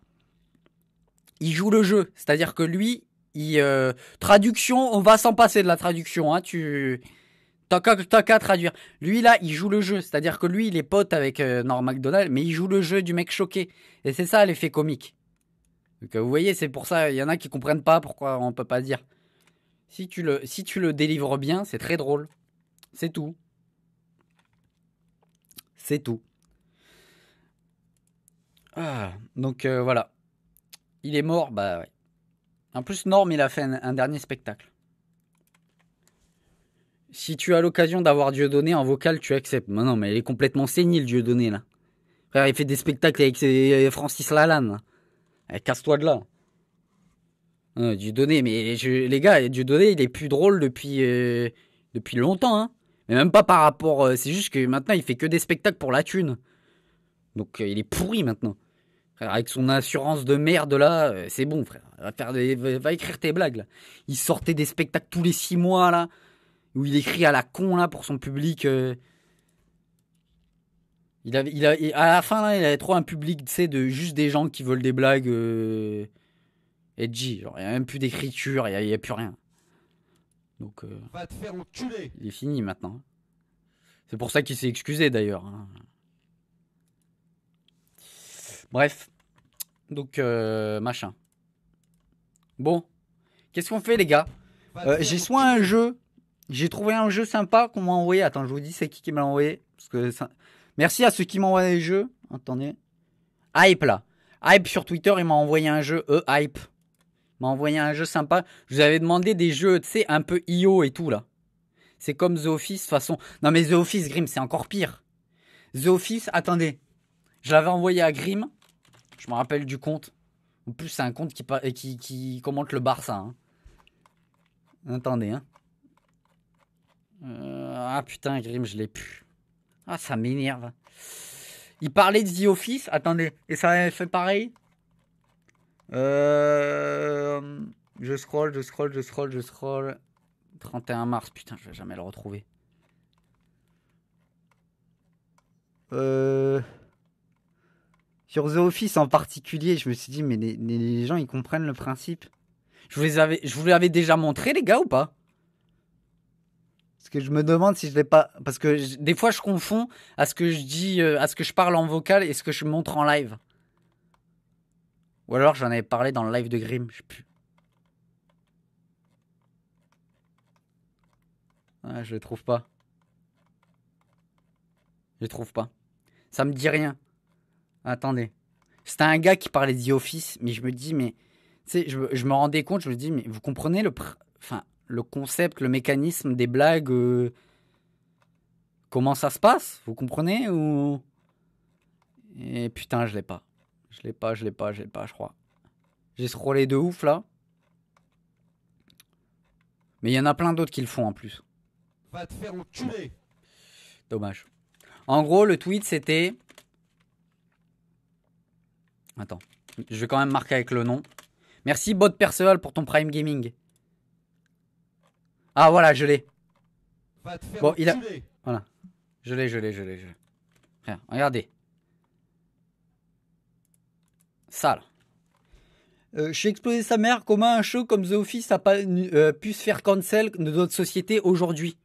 Il joue le jeu. C'est-à-dire que lui, il. Euh, traduction, on va s'en passer de la traduction. Hein, tu. T'as qu'à traduire. Lui là, il joue le jeu. C'est-à-dire que lui, il est pote avec euh, Norm MacDonald, mais il joue le jeu du mec choqué. Et c'est ça l'effet comique. Euh, vous voyez, c'est pour ça, il y en a qui comprennent pas pourquoi on ne peut pas dire. Si tu le, si tu le délivres bien, c'est très drôle. C'est tout. C'est tout. Ah, donc euh, voilà. Il est mort, bah ouais. En plus, Norm, il a fait un, dernier spectacle. Si tu as l'occasion d'avoir Dieu Donné en vocal, tu acceptes. non, mais il est complètement Dieu Donné, là. il fait des spectacles avec euh, Francis Lalanne eh, casse-toi de là. Hein, du donné, mais les gars, du donné, il est plus drôle depuis, euh, depuis longtemps. Hein. Mais même pas par rapport. Euh, c'est juste que maintenant, il fait que des spectacles pour la thune. Donc, euh, il est pourri maintenant. avec son assurance de merde là, c'est bon, frère. Va, faire écrire tes blagues là. Il sortait des spectacles tous les six mois là, où il écrit à la con là pour son public. Il avait, il à la fin, là, il avait trop un public, tu sais, de juste des gens qui veulent des blagues et euh, edgy. Genre, il n'y a même plus d'écriture, il n'y a, plus rien. Donc. Euh, il est fini maintenant. C'est pour ça qu'il s'est excusé d'ailleurs. Hein. Bref. Donc, euh, machin. Bon. Qu'est-ce qu'on fait, les gars J'ai soit un jeu. J'ai trouvé un jeu sympa qu'on m'a envoyé. Attends, je vous dis, c'est qui qui m'a envoyé Parce que Merci à ceux qui envoyé des jeux. Attendez. Hype là. Hype sur Twitter, il m'a envoyé un jeu, e Hype. m'a envoyé un jeu sympa. Je vous avais demandé des jeux, tu sais, un peu IO et tout là. C'est comme The Office, façon. Non mais The Office, Grim, c'est encore pire. The Office, attendez. Je l'avais envoyé à Grim. Je me rappelle du compte. En plus, c'est un compte qui, qui, commente le Barça. Hein. Attendez, hein. Euh, ah putain, Grim, je l'ai pu. Ah, ça m'énerve. Il parlait de The Office. Attendez, et ça fait pareil euh... Je scroll, je scroll, je scroll, je scroll. 31 mars, putain, je vais jamais le retrouver. Euh, sur The Office en particulier, je me suis dit, mais les, gens, ils comprennent le principe. Je vous, les je déjà montré, les gars, ou pas parce que je me demande si je l'ai pas. Parce que des fois, je confonds à ce que je dis, euh, à ce que je parle en vocal et ce que je montre en live. Ou alors, j'en avais parlé dans le live de Grimm, je sais plus. Ah, je le trouve pas. Je le trouve pas. Ça me dit rien. Attendez. C'était un gars qui parlait de Office, mais je me dis, mais. Tu sais, je, me rendais compte, je me dis, mais vous comprenez le. Enfin, le concept, le mécanisme des blagues. Euh, comment ça se passe Vous comprenez ou... Et putain, je l'ai pas. Je l'ai pas, je l'ai pas, je l'ai pas, je crois. J'ai scrollé de ouf là. Mais il y en a plein d'autres qui le font en plus. Va te faire Dommage. En gros, le tweet c'était. Attends, je vais quand même marquer avec le nom. Merci Bot Perceval pour ton Prime Gaming. Ah voilà, je l'ai. il Voilà. Je l'ai, je l'ai, je l'ai, Regardez. Ça je suis explosé sa mère, comment un show comme The Office a pas, euh, pu se faire cancel de notre société aujourd'hui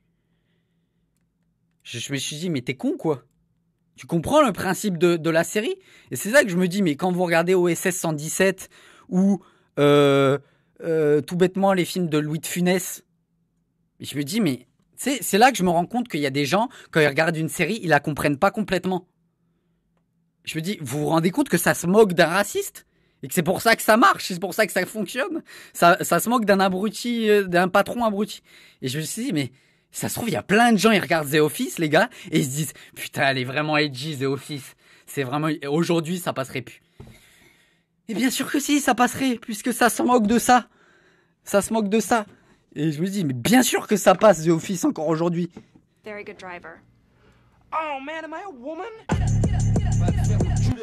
je, me suis dit, mais t'es con quoi Tu comprends le principe de, la série Et c'est ça que je me dis, mais quand vous regardez OSS 117 ou euh, euh, tout bêtement les films de Louis de Funès, je me dis, mais c'est là que je me rends compte qu'il y a des gens, quand ils regardent une série, ils la comprennent pas complètement. Je me dis, vous vous rendez compte que ça se moque d'un raciste et que c'est pour ça que ça marche, c'est pour ça que ça fonctionne. Ça, se moque d'un abruti, euh, d'un patron abruti. Et je me suis dit, mais ça se trouve, il y a plein de gens, ils regardent The Office, les gars, et ils se disent, putain, elle est vraiment edgy, The Office. C'est vraiment, aujourd'hui, ça passerait plus. Et bien sûr que si, ça passerait, puisque ça se moque de ça. Ça se moque de ça. Et je me dis, mais bien sûr que ça passe The Office encore aujourd'hui. Oh,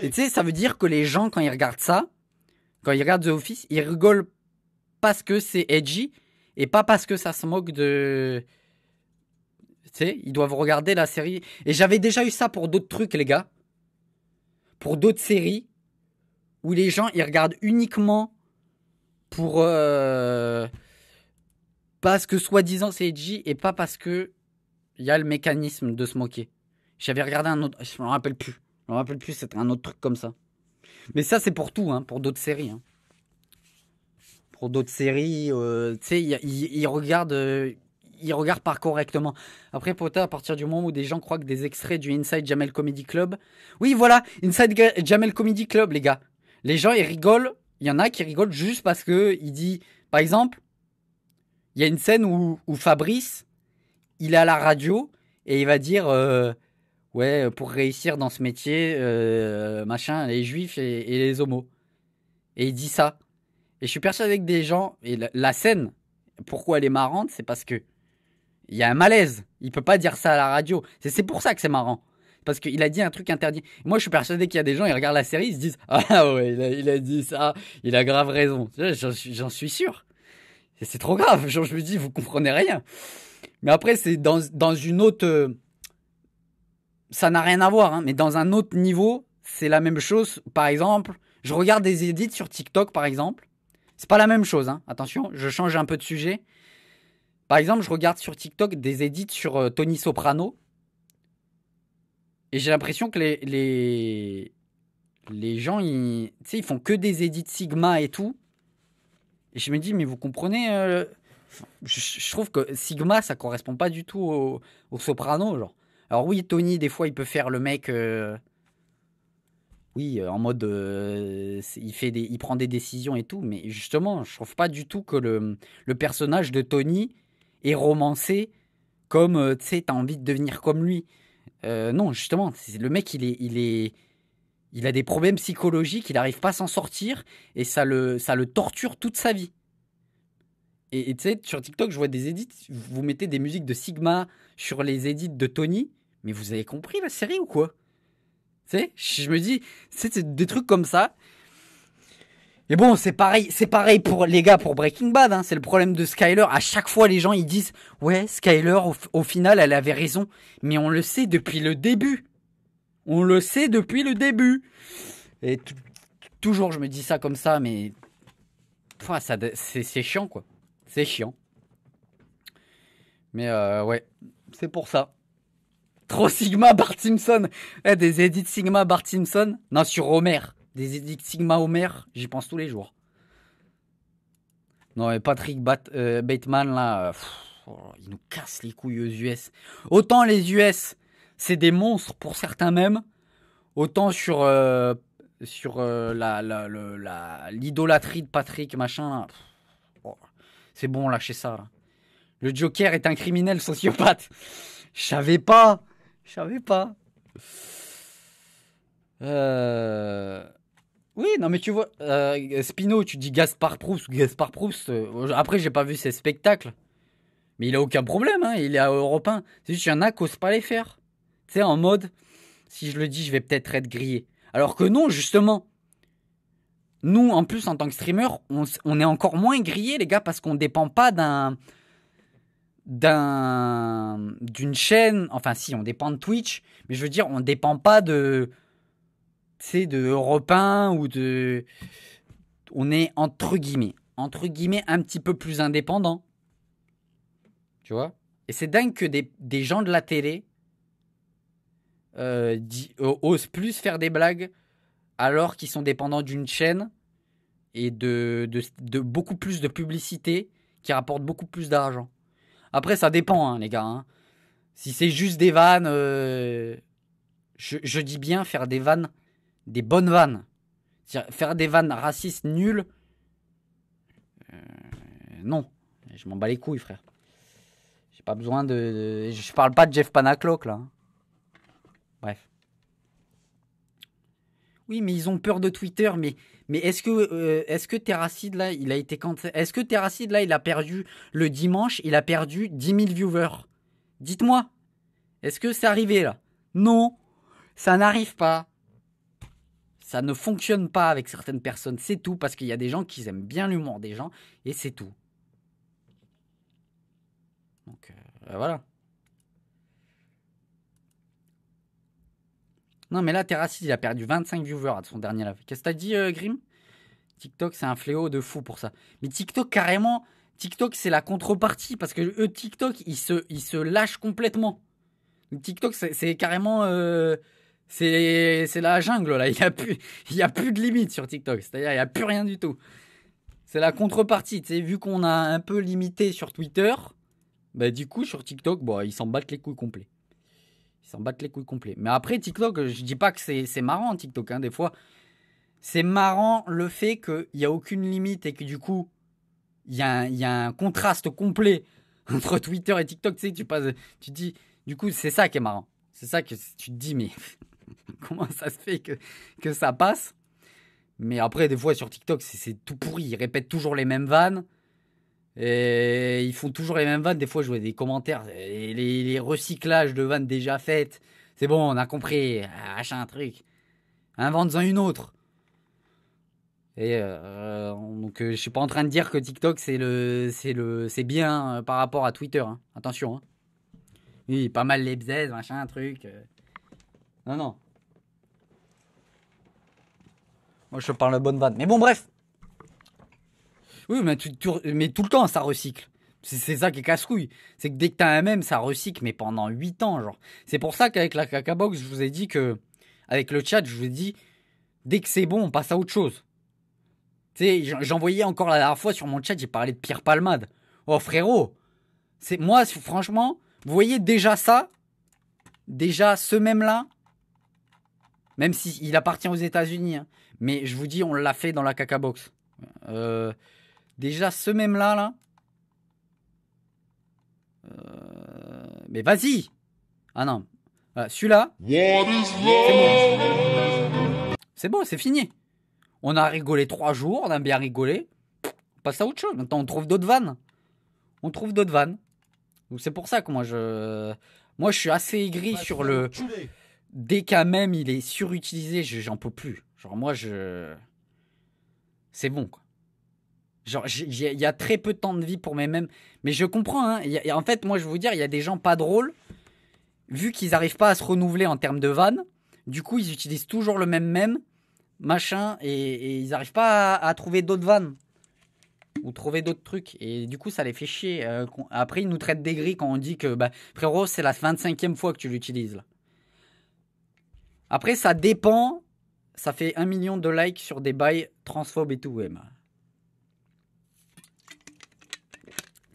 et tu sais, ça veut dire que les gens, quand ils regardent ça, quand ils regardent The Office, ils rigolent parce que c'est edgy et pas parce que ça se moque de. Tu sais, ils doivent regarder la série. Et j'avais déjà eu ça pour d'autres trucs, les gars. Pour d'autres séries où les gens, ils regardent uniquement pour. Euh, parce que soi-disant c'est edgy et pas parce que il y a le mécanisme de se moquer. J'avais regardé un autre, je m'en rappelle plus. Je m'en rappelle plus, c'était un autre truc comme ça. Mais ça c'est pour tout, hein, pour d'autres séries. Hein. Pour d'autres séries, euh, tu sais, ils regardent, euh, pas correctement. Après Potter, à partir du moment où des gens croient que des extraits du Inside Jamel Comedy Club, oui voilà, Inside Jamel Comedy Club les gars. Les gens ils rigolent, il y en a qui rigolent juste parce que il dit, par exemple. Il y a une scène où, où, Fabrice, il est à la radio et il va dire euh, Ouais, pour réussir dans ce métier, euh, machin, les juifs et, les homos. Et il dit ça. Et je suis persuadé que des gens. Et la, scène, pourquoi elle est marrante C'est parce que. Il y a un malaise. Il peut pas dire ça à la radio. C'est pour ça que c'est marrant. Parce qu'il a dit un truc interdit. Moi, je suis persuadé qu'il y a des gens, ils regardent la série, ils se disent Ah ouais, il a, il a dit ça, il a grave raison. J'en suis sûr. Et c'est trop grave. je me dis, vous comprenez rien. Mais après, c'est dans, dans une autre. Euh, ça n'a rien à voir, hein, mais dans un autre niveau, c'est la même chose. Par exemple, je regarde des édits sur TikTok, par exemple. C'est pas la même chose, hein. attention, je change un peu de sujet. Par exemple, je regarde sur TikTok des édits sur euh, Tony Soprano. Et j'ai l'impression que les, les, gens, ils, ils font que des édits Sigma et tout. Et je me dis, mais vous comprenez euh, je, trouve que Sigma, ça correspond pas du tout au, soprano, genre. Alors oui, Tony, des fois, il peut faire le mec... Euh, oui, euh, en mode... il, fait des, il prend des décisions et tout, mais justement, je trouve pas du tout que le, le personnage de Tony est romancé comme, tu sais, as envie de devenir comme lui. non, justement, le mec, il est... Il est il a des problèmes psychologiques, il n'arrive pas à s'en sortir et ça le, ça le torture toute sa vie. Et tu sais, sur TikTok, je vois des édits, vous mettez des musiques de Sigma sur les édits de Tony, mais vous avez compris la série ou quoi Tu sais, je me dis, c'est des trucs comme ça. Et bon, c'est pareil, c'est pareil pour les gars pour Breaking Bad, hein. c'est le problème de Skyler. À chaque fois, les gens ils disent, ouais, Skyler, au final, elle avait raison, mais on le sait depuis le début. On le sait depuis le début. Et toujours, je me dis ça comme ça, mais. Enfin, c'est chiant, quoi. C'est chiant. Mais euh, ouais, c'est pour ça. Trop Sigma Bart Simpson. Eh, des édits Sigma Bart Simpson. Non, sur Homer. Des édits Sigma Homer, j'y pense tous les jours. Non, mais Patrick euh, Bateman, là, oh, il nous casse les couilles aux US. Autant les US, c'est des monstres pour certains même, autant sur, euh, sur euh, l'idolâtrie de Patrick, machin. c'est bon, lâchez ça. Le Joker est un criminel sociopathe. Je savais pas. Je savais pas. Euh, oui, non, mais tu vois, Spino, tu dis Gaspard Proust, Gaspard Proust. après, j'ai pas vu ses spectacles. Mais il a aucun problème, hein, il est européen. C'est juste, qu'il y en a qui osent pas les faire. C'est en mode, si je le dis, je vais peut-être être grillé. Alors que non, justement. Nous, en plus, en tant que streamer, on, est encore moins grillé, les gars, parce qu'on ne dépend pas d'un. d'un. d'une chaîne. Enfin, si, on dépend de Twitch, mais je veux dire, on ne dépend pas de. Tu sais, de ou de. On est entre guillemets, entre guillemets, un petit peu plus indépendant. Tu vois Et c'est dingue que des gens de la télé euh, euh, osent plus faire des blagues alors qu'ils sont dépendants d'une chaîne et de, beaucoup plus de publicité qui rapporte beaucoup plus d'argent. Après, ça dépend, hein, les gars. Hein. Si c'est juste des vannes, euh, je, dis bien faire des vannes, des bonnes vannes. Faire des vannes racistes nulles, non. Je m'en bats les couilles, frère. J'ai pas besoin de, Je parle pas de Jeff Panaclock, là. Hein. Bref. Oui, mais ils ont peur de Twitter. Mais, mais est-ce que, Terracid, euh, est-ce que là, il a été Est-ce que Terracide, là, il a perdu le dimanche, il a perdu 10 000 viewers Dites-moi. Est-ce que c'est arrivé, là Non. Ça n'arrive pas. Ça ne fonctionne pas avec certaines personnes. C'est tout. Parce qu'il y a des gens qui aiment bien l'humour des gens. Et c'est tout. Donc, euh, voilà. Non, mais là, Terracid, il a perdu 25 viewers à son dernier live. Qu'est-ce que t'as dit, euh, Grim TikTok, c'est un fléau de fou pour ça. Mais TikTok, carrément, TikTok, c'est la contrepartie parce que eux, TikTok, ils se, ils se lâchent complètement. TikTok, c'est carrément. Euh, c'est la jungle, là. Il n'y a, plus, y a plus de limite sur TikTok. C'est-à-dire, il n'y a plus rien du tout. C'est la contrepartie. Tu sais, vu qu'on a un peu limité sur Twitter, bah, du coup, sur TikTok, bon, bah, ils s'en battent les couilles complets. Ils s'en battent les couilles complets. Mais après, TikTok, euh, je dis pas que c'est marrant, hein, TikTok. Hein. Des fois, c'est marrant le fait qu'il n'y a aucune limite et que du coup, il y, a un, y a un contraste complet entre Twitter et TikTok. Tu sais, tu passes, tu dis, du coup, c'est ça qui est marrant. C'est ça que tu te dis, mais comment ça se fait que, que ça passe Mais après, des fois, sur TikTok, c'est tout pourri. Ils répètent toujours les mêmes vannes. Et ils font toujours les mêmes vannes. Des fois, je vois des commentaires, les, les, recyclages de vannes déjà faites. C'est bon, on a compris. Ah, Achète un truc. Invente-en une autre. Et euh, donc, euh, je suis pas en train de dire que TikTok c'est le, c'est le, c'est bien euh, par rapport à Twitter. Hein. Attention. Hein. Oui, pas mal les bzz, machin, truc. Non, non. Moi, je parle de bonne vanne. Mais bon, bref. Oui, mais, tout le temps, ça recycle. C'est ça qui est casse-couille. C'est que dès que t'as un même, ça recycle, mais pendant 8 ans, genre. C'est pour ça qu'avec la caca box je vous ai dit que. Avec le chat, je vous ai dit, dès que c'est bon, on passe à autre chose. Tu sais, j'envoyais encore la dernière fois sur mon chat, j'ai parlé de Pierre Palmade. Oh frérot, c'est moi, franchement, vous voyez déjà ça Déjà ce même-là Même s'il appartient aux États-Unis. Hein. Mais je vous dis, on l'a fait dans la box Euh Déjà, ce même-là, là. Euh, mais vas-y Ah non. Euh, celui-là. C'est bon, c'est fini. On a rigolé trois jours, on a bien rigolé. On passe à autre chose. Maintenant, on trouve d'autres vannes. On trouve d'autres vannes. Donc, c'est pour ça que moi, je. Moi, je suis assez aigri sur le. Dès qu'à même il est surutilisé, j'en peux plus. Genre, moi, je. C'est bon, quoi. Genre, il y a très peu de temps de vie pour mes mêmes. Mais je comprends. Hein. en fait, moi, je vous dire, il y a des gens pas drôles, vu qu'ils n'arrivent pas à se renouveler en termes de vannes. Du coup, ils utilisent toujours le même même machin, et, ils n'arrivent pas à, trouver d'autres vannes ou trouver d'autres trucs. Et du coup, ça les fait chier. Euh, après, ils nous traitent des gris quand on dit que, bah, frérot, c'est la 25e fois que tu l'utilises. Après, ça dépend. Ça fait un million de likes sur des bails transphobes et tout, ouais,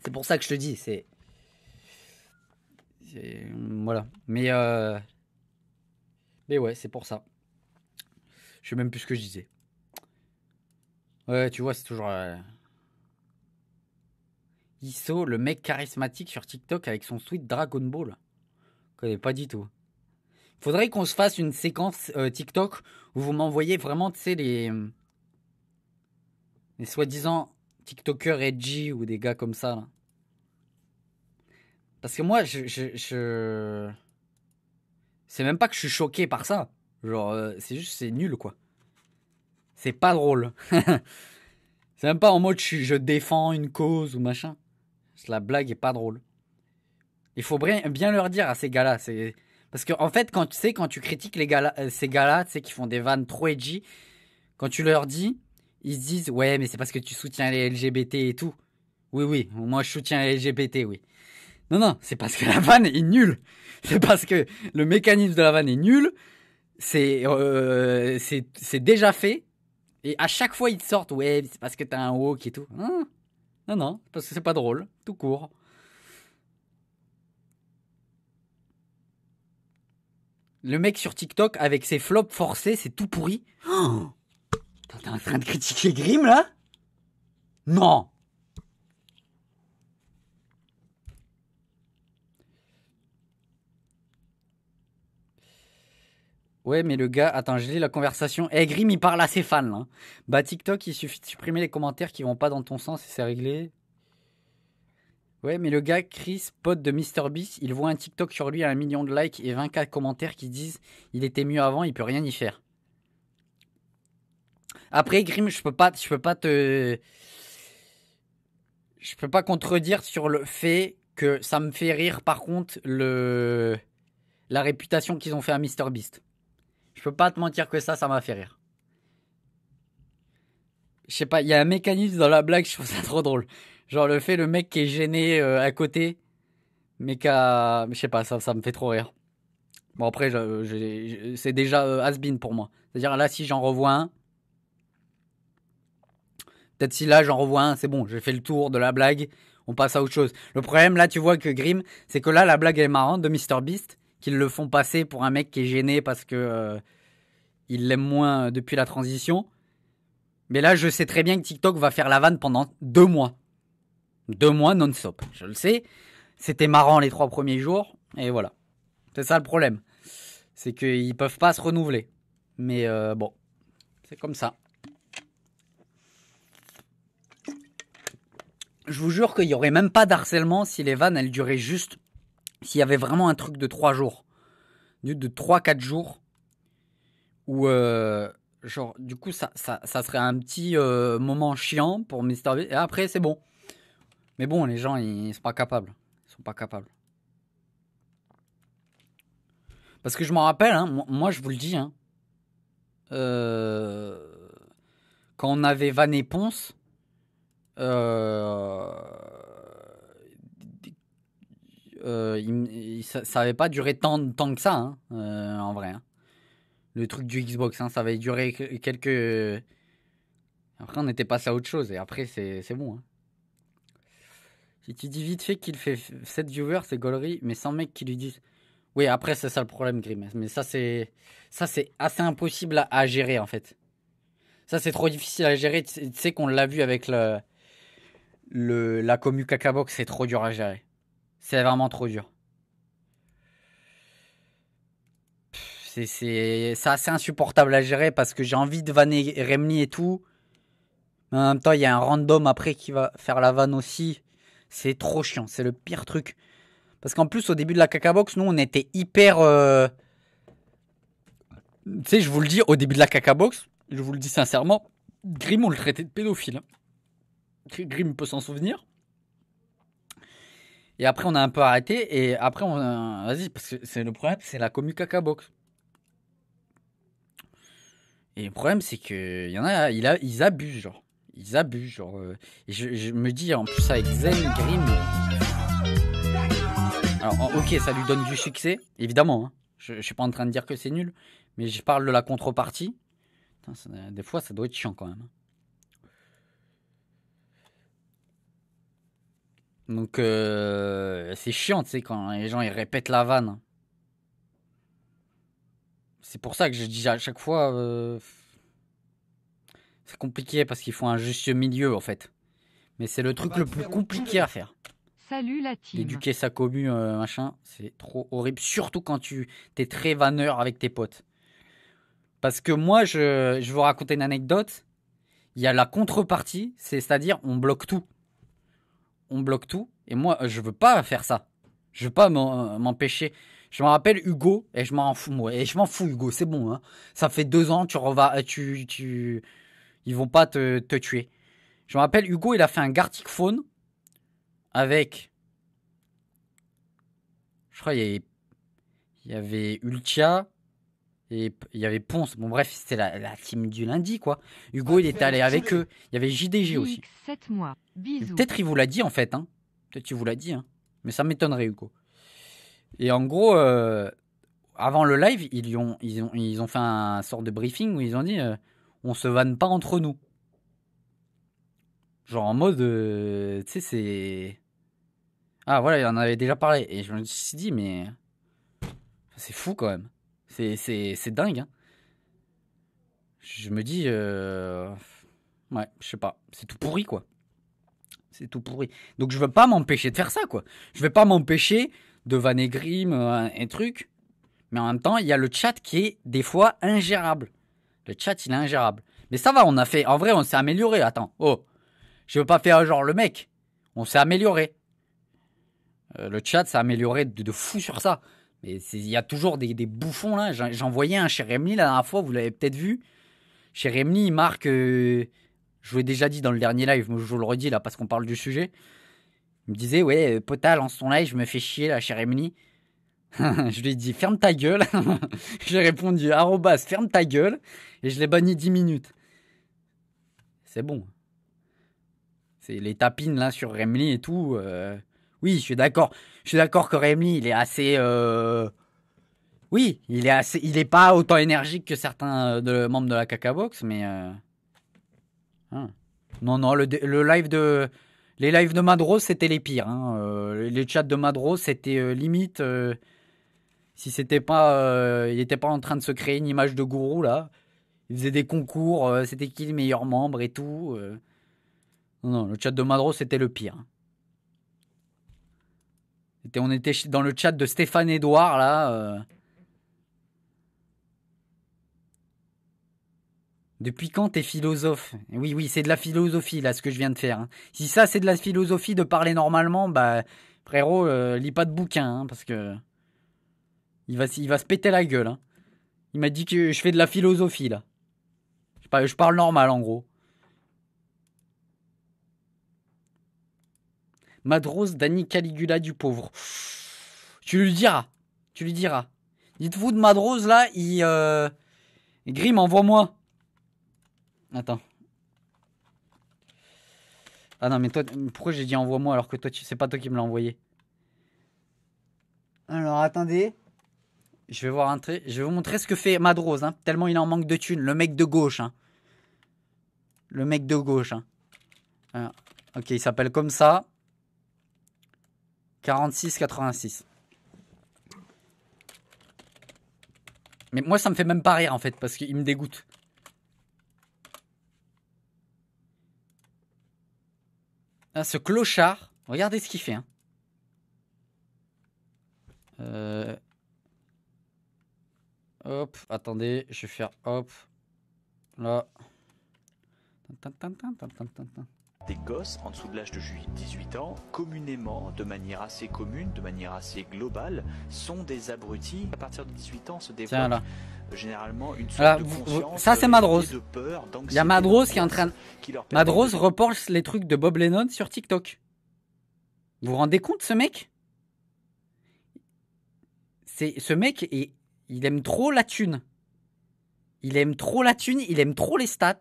C'est pour ça que je te dis, c'est. Voilà. Mais. Euh... Mais ouais, c'est pour ça. Je sais même plus ce que je disais. Ouais, tu vois, c'est toujours. Euh... Isso, le mec charismatique sur TikTok avec son tweet Dragon Ball. Je connais pas du tout. Faudrait qu'on se fasse une séquence euh, TikTok où vous m'envoyez vraiment, tu sais, les. Les soi-disant TikTokers edgy ou des gars comme ça. Là. Parce que moi, je. C'est même pas que je suis choqué par ça. Genre, euh, c'est juste, c'est nul, quoi. C'est pas drôle. c'est même pas en mode je, défends une cause ou machin. La blague est pas drôle. Il faut bien, leur dire à ces gars-là. Parce que, en fait, quand tu sais, quand tu critiques euh, ces gars-là, tu sais, qui font des vannes trop edgy, quand tu leur dis, ils se disent, ouais, mais c'est parce que tu soutiens les LGBT et tout. Oui, oui, moi je soutiens les LGBT, oui. Non, non, c'est parce que la vanne est nulle. C'est parce que le mécanisme de la vanne est nul. C'est euh, c'est déjà fait. Et à chaque fois, ils te sortent, ouais, c'est parce que t'as un walk et tout. Hein non, non, parce que c'est pas drôle, tout court. Le mec sur TikTok avec ses flops forcés, c'est tout pourri. Oh T'es en train de critiquer Grim là Non Ouais, mais le gars, attends, j'ai la conversation. Eh, Grim, il parle à ses fans. Là. Hein. Bah, TikTok, il suffit de supprimer les commentaires qui vont pas dans ton sens et c'est réglé. Ouais, mais le gars, Chris, pote de MrBeast, il voit un TikTok sur lui à un million de likes et 24 commentaires qui disent il était mieux avant, il peut rien y faire. Après, Grim, je peux pas, je peux pas te. Je peux pas contredire sur le fait que ça me fait rire, par contre, le. La réputation qu'ils ont fait à MrBeast peux pas te mentir que ça, ça m'a fait rire. Je sais pas, il y a un mécanisme dans la blague, je trouve ça trop drôle. Genre le fait, le mec qui est gêné euh, à côté, mais qu'à. Je sais pas, ça, ça me fait trop rire. Bon, après, c'est déjà euh, has-been pour moi. C'est-à-dire là, si j'en revois un. Peut-être si là, j'en revois un, c'est bon, j'ai fait le tour de la blague, on passe à autre chose. Le problème, là, tu vois que Grim, c'est que là, la blague est marrante de Mr. Beast, qu'ils le font passer pour un mec qui est gêné parce que. Euh, il l'aime moins euh, depuis la transition. Mais là, je sais très bien que TikTok va faire la vanne pendant deux mois. Deux mois non-stop, je le sais. C'était marrant les trois premiers jours, et voilà. C'est ça le problème. C'est qu'ils peuvent pas se renouveler. Mais euh, bon, c'est comme ça. Je vous jure qu'il n'y aurait même pas d'harcèlement si les vannes, elles duraient juste... S'il y avait vraiment un truc de trois jours. De trois, quatre jours ou euh, genre du coup ça, serait un petit euh, moment chiant pour Mister et après c'est bon. Mais bon, les gens ils, sont pas capables, ils sont pas capables. Parce que je m'en rappelle, hein, moi, je vous le dis, hein. euh, quand on avait Van et Ponce, il, ça, n'avait pas duré tant, tant que ça, hein, en vrai le truc du Xbox. Hein, ça va durer quelques. Après, on était passé à autre chose et après, c'est bon. Hein. Si tu dis vite fait qu'il fait 7 viewers, c'est gaulerie, mais sans mecs qui lui disent. Oui, après, c'est ça le problème, Grim. Mais ça, c'est assez impossible à, gérer, en fait. Ça, c'est trop difficile à gérer. Tu sais qu'on l'a vu avec le, le, la commu KakaBox c'est trop dur à gérer. C'est vraiment trop dur. c'est assez insupportable à gérer parce que j'ai envie de vanner Remni et tout. en même temps, il y a un random après qui va faire la vanne aussi. C'est trop chiant, c'est le pire truc. Parce qu'en plus, au début de la caca box, nous, on était hyper. Euh, tu sais, je vous le dis, au début de la caca box, je vous le dis sincèrement, Grim, on le traitait de pédophile. Hein. Grim peut s'en souvenir. Et après, on a un peu arrêté. Et après, on a... Euh, vas-y, parce que c'est le problème, c'est la commu box et le problème, c'est que y en a, ils abusent, genre. Ils abusent, genre. Euh, je, me dis, en plus, avec Zen, Grim... Euh, alors, ok, ça lui donne du succès, évidemment. Hein. Je, je suis pas en train de dire que c'est nul, mais je parle de la contrepartie. Euh, des fois, ça doit être chiant quand même. Hein. Donc, c'est chiant, tu sais, quand les gens ils répètent la vanne. C'est pour ça que je dis à chaque fois. Euh, c'est compliqué parce qu'il faut un juste milieu en fait. Mais c'est le truc bah, le plus compliqué à faire. Salut la team. Éduquer sa commu, euh, machin, c'est trop horrible. Surtout quand tu t'es très vanneur avec tes potes. Parce que moi, je, je vous raconter une anecdote. Il y a la contrepartie, c'est-à-dire on bloque tout. On bloque tout. Et moi, je veux pas faire ça. Je veux pas m'empêcher. Je m'en rappelle Hugo, et je m'en fous, moi. Et je m'en fous, Hugo, c'est bon. Hein. Ça fait deux ans, tu revas, euh, tu, tu, ils vont pas te, tuer. Je m'en rappelle Hugo, il a fait un Gartic Phone avec. Je crois qu'il y, avait Ultia et il y avait Ponce. Bon, bref, c'était la, la, team du lundi, quoi. Hugo, il est allé avec eux. Il y avait JDG aussi. Peut-être il vous l'a dit, en fait. Hein. Peut-être il vous l'a dit. Hein. Mais ça m'étonnerait, Hugo. Et en gros, euh, avant le live, ils, ont, ils, ont, ils ont fait un sort de briefing où ils ont dit euh, on se vanne pas entre nous. Genre en mode, euh, tu sais, c'est. Ah voilà, il en avait déjà parlé. Et je me suis dit, mais. C'est fou quand même. C'est dingue. Hein. Je me dis. Ouais, je sais pas. C'est tout pourri quoi. C'est tout pourri. Donc je veux pas m'empêcher de faire ça quoi. Je vais pas m'empêcher de Van Egrim, euh, un, truc. Mais en même temps, il y a le chat qui est des fois ingérable. Le chat, il est ingérable. Mais ça va, on a fait. En vrai, on s'est amélioré. Attends, oh, je veux pas faire genre le mec. On s'est amélioré. Euh, le chat s'est amélioré de, fou sur ça. Mais il y a toujours des, bouffons là. J'en voyais un chez Remly la dernière fois, vous l'avez peut-être vu. Chez Remly il marque. Euh, je vous l'ai déjà dit dans le dernier live, je vous le redis là parce qu'on parle du sujet. Il me disait, ouais, euh, Pota, lance ton live, je me fais chier là chez Remly je lui ai dit, ferme ta gueule. J'ai répondu, arrobas, ferme ta gueule. Et je l'ai banni 10 minutes. C'est bon. C'est les tapines là sur Remly et tout. Euh, oui, je suis d'accord. Je suis d'accord que Remly, il est assez. Euh, oui, il est assez. Il est pas autant énergique que certains de... membres de la Cacabox, mais. Hein. Non, non, le live de les lives de Madros, c'était les pires. Hein. Euh, les chats de Madros, c'était euh, limite. Euh, si c'était pas. il n'était pas en train de se créer une image de gourou, là. Il faisait des concours, c'était qui le meilleur membre et tout. Non, non, le chat de Madros, c'était le pire. on était dans le chat de Stéphane Edouard, là. Depuis quand t'es philosophe Oui, oui, c'est de la philosophie, là, ce que je viens de faire. Hein. Si ça, c'est de la philosophie de parler normalement, bah, frérot, euh, lis pas de bouquin, hein, parce que. Il va, il va se péter la gueule. Hein. Il m'a dit que je fais de la philosophie, là. Je parle, normal, en gros. Madrose, Dani Caligula du pauvre. Tu lui diras. Tu lui diras. Dites-vous de Madrose, là, il. Euh, Grim, envoie-moi. Attends. Ah non, mais toi, pourquoi j'ai dit envoie-moi alors que toi, c'est pas toi qui me l'as envoyé Alors, attendez. Je vais voir un Je vais vous montrer ce que fait Madrose, hein. tellement il en manque de thunes. Le mec de gauche. Hein. Le mec de gauche. Hein. ok, il s'appelle comme ça. 46,86. Mais moi, ça me fait même pas rire en fait, parce qu'il me dégoûte. Hein, ce clochard, regardez ce qu'il fait. Hein. Euh... Hop, attendez, je vais faire hop. Là. Des gosses en dessous de l'âge de 18 ans, communément, de manière assez commune, de manière assez globale, sont des abrutis. À partir de 18 ans, se développent généralement ça c'est Madrose euh, Il y a Madros qui est en train de... Madros reporte les trucs de Bob Lennon sur TikTok. Vous vous rendez compte ce mec C'est ce mec et il aime trop la thune. Il aime trop la thune, il aime trop les stats.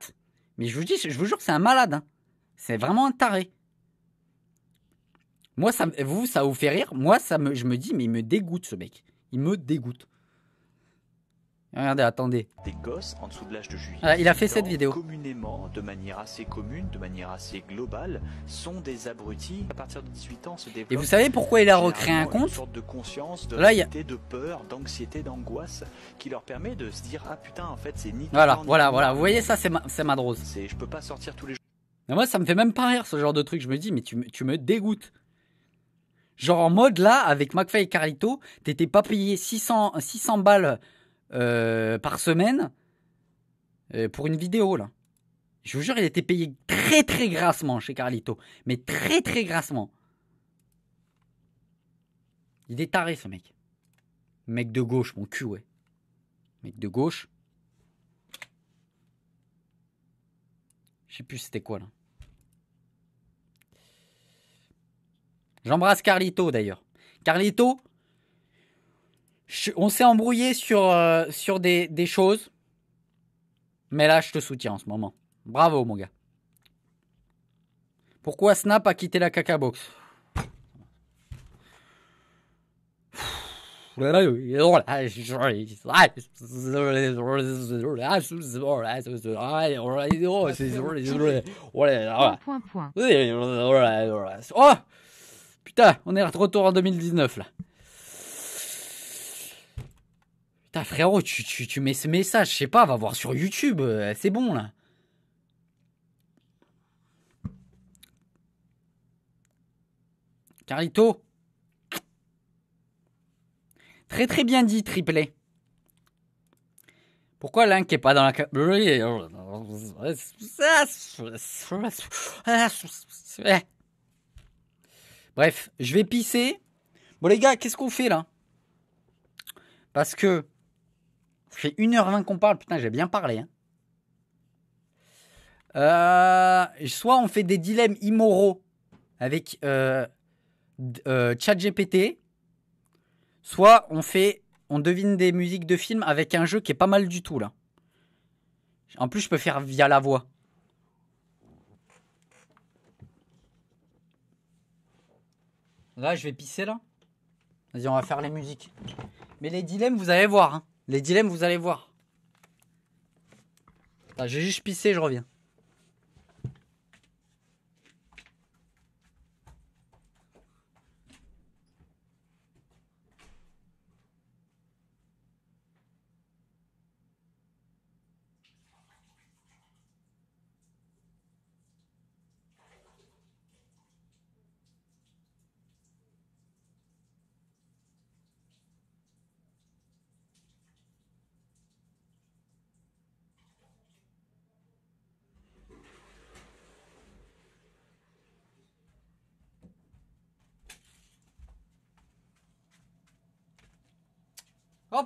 Mais je vous dis, je vous jure, c'est un malade. Hein. C'est vraiment un taré. Moi, ça, vous, ça vous fait rire. Moi, ça me, je me dis, mais il me dégoûte ce mec. Il me dégoûte. Regardez, attendez. Des gosses en dessous de l'âge de juillet. Voilà, il a fait cette vidéo. Communément, de manière assez commune, de manière assez globale, sont des abrutis à partir de 18 ans se développent. Et vous savez pourquoi il a recréé un compte Une sorte de conscience, de Là, réalité, a... de peur, d'anxiété, d'angoisse, qui leur permet de se dire ah putain en fait c'est ni. Voilà, voilà, voilà. Vous voyez ça, c'est ma, c'est ma drose. C'est, je peux pas sortir tous les jours. Mais moi, ça me fait même pas rire ce genre de truc. Je me dis mais tu, tu me dégoûtes. Genre en mode là, avec McFly et Carlito, t'étais pas payé 600, 600 balles euh, par semaine euh, pour une vidéo, là. Je vous jure, il était payé très très grassement chez Carlito. Mais très très grassement. Il est taré, ce mec. Mec de gauche, mon cul, ouais. Mec de gauche. Je sais plus c'était quoi, là. J'embrasse Carlito, d'ailleurs. Carlito, on s'est embrouillé sur, euh, sur des, des, choses. Mais là, je te soutiens en ce moment. Bravo, mon gars. Pourquoi Snap a quitté la caca box Oh Putain, on est retour en 2019 là. frérot, tu, mets ce message, je sais pas, va voir sur YouTube, euh, c'est bon là. Carito, Très très bien dit, triplé. Pourquoi l'un qui est pas dans la... Euh, bref, je vais pisser. Bon les gars, qu'est-ce qu'on fait là Parce que ça Fait 1h20 qu'on parle, putain, j'ai bien parlé. Hein. Euh, soit on fait des dilemmes immoraux avec euh, euh, ChatGPT, soit on fait, on devine des musiques de films avec un jeu qui est pas mal du tout là. En plus, je peux faire via la voix. Là, je vais pisser là. Vas-y, on va faire les musiques. Mais les dilemmes, vous allez voir. Hein. Les dilemmes, vous allez voir. J'ai juste pissé, je reviens.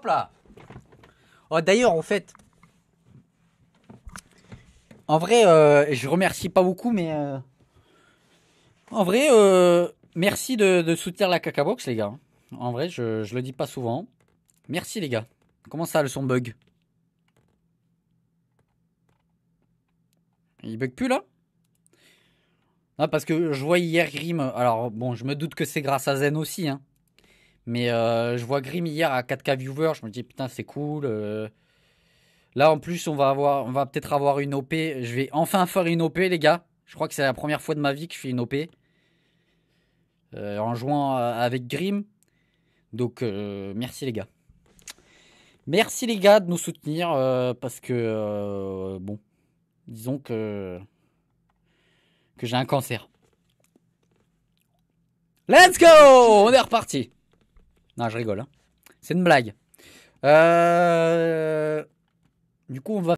là. Oh, D'ailleurs, en fait, en vrai, euh, je remercie pas beaucoup, mais euh, en vrai, euh, merci de, soutenir la cacabox, les gars. En vrai, je, le dis pas souvent. Merci, les gars. Comment ça, le son bug Il bug plus là ah, parce que je vois hier Grim. Alors bon, je me doute que c'est grâce à Zen aussi, hein. Mais euh, je vois Grim hier à 4K Viewer je me dis putain c'est cool. Euh. Là en plus on va avoir, on va peut-être avoir une OP. Je vais enfin faire une OP les gars. Je crois que c'est la première fois de ma vie que je fais une OP euh, en jouant avec Grim. Donc merci les gars. Merci les gars de nous soutenir parce que bon, disons que que j'ai un cancer. Let's go On est reparti je rigole. Hein. C'est une blague. Euh, du coup, on va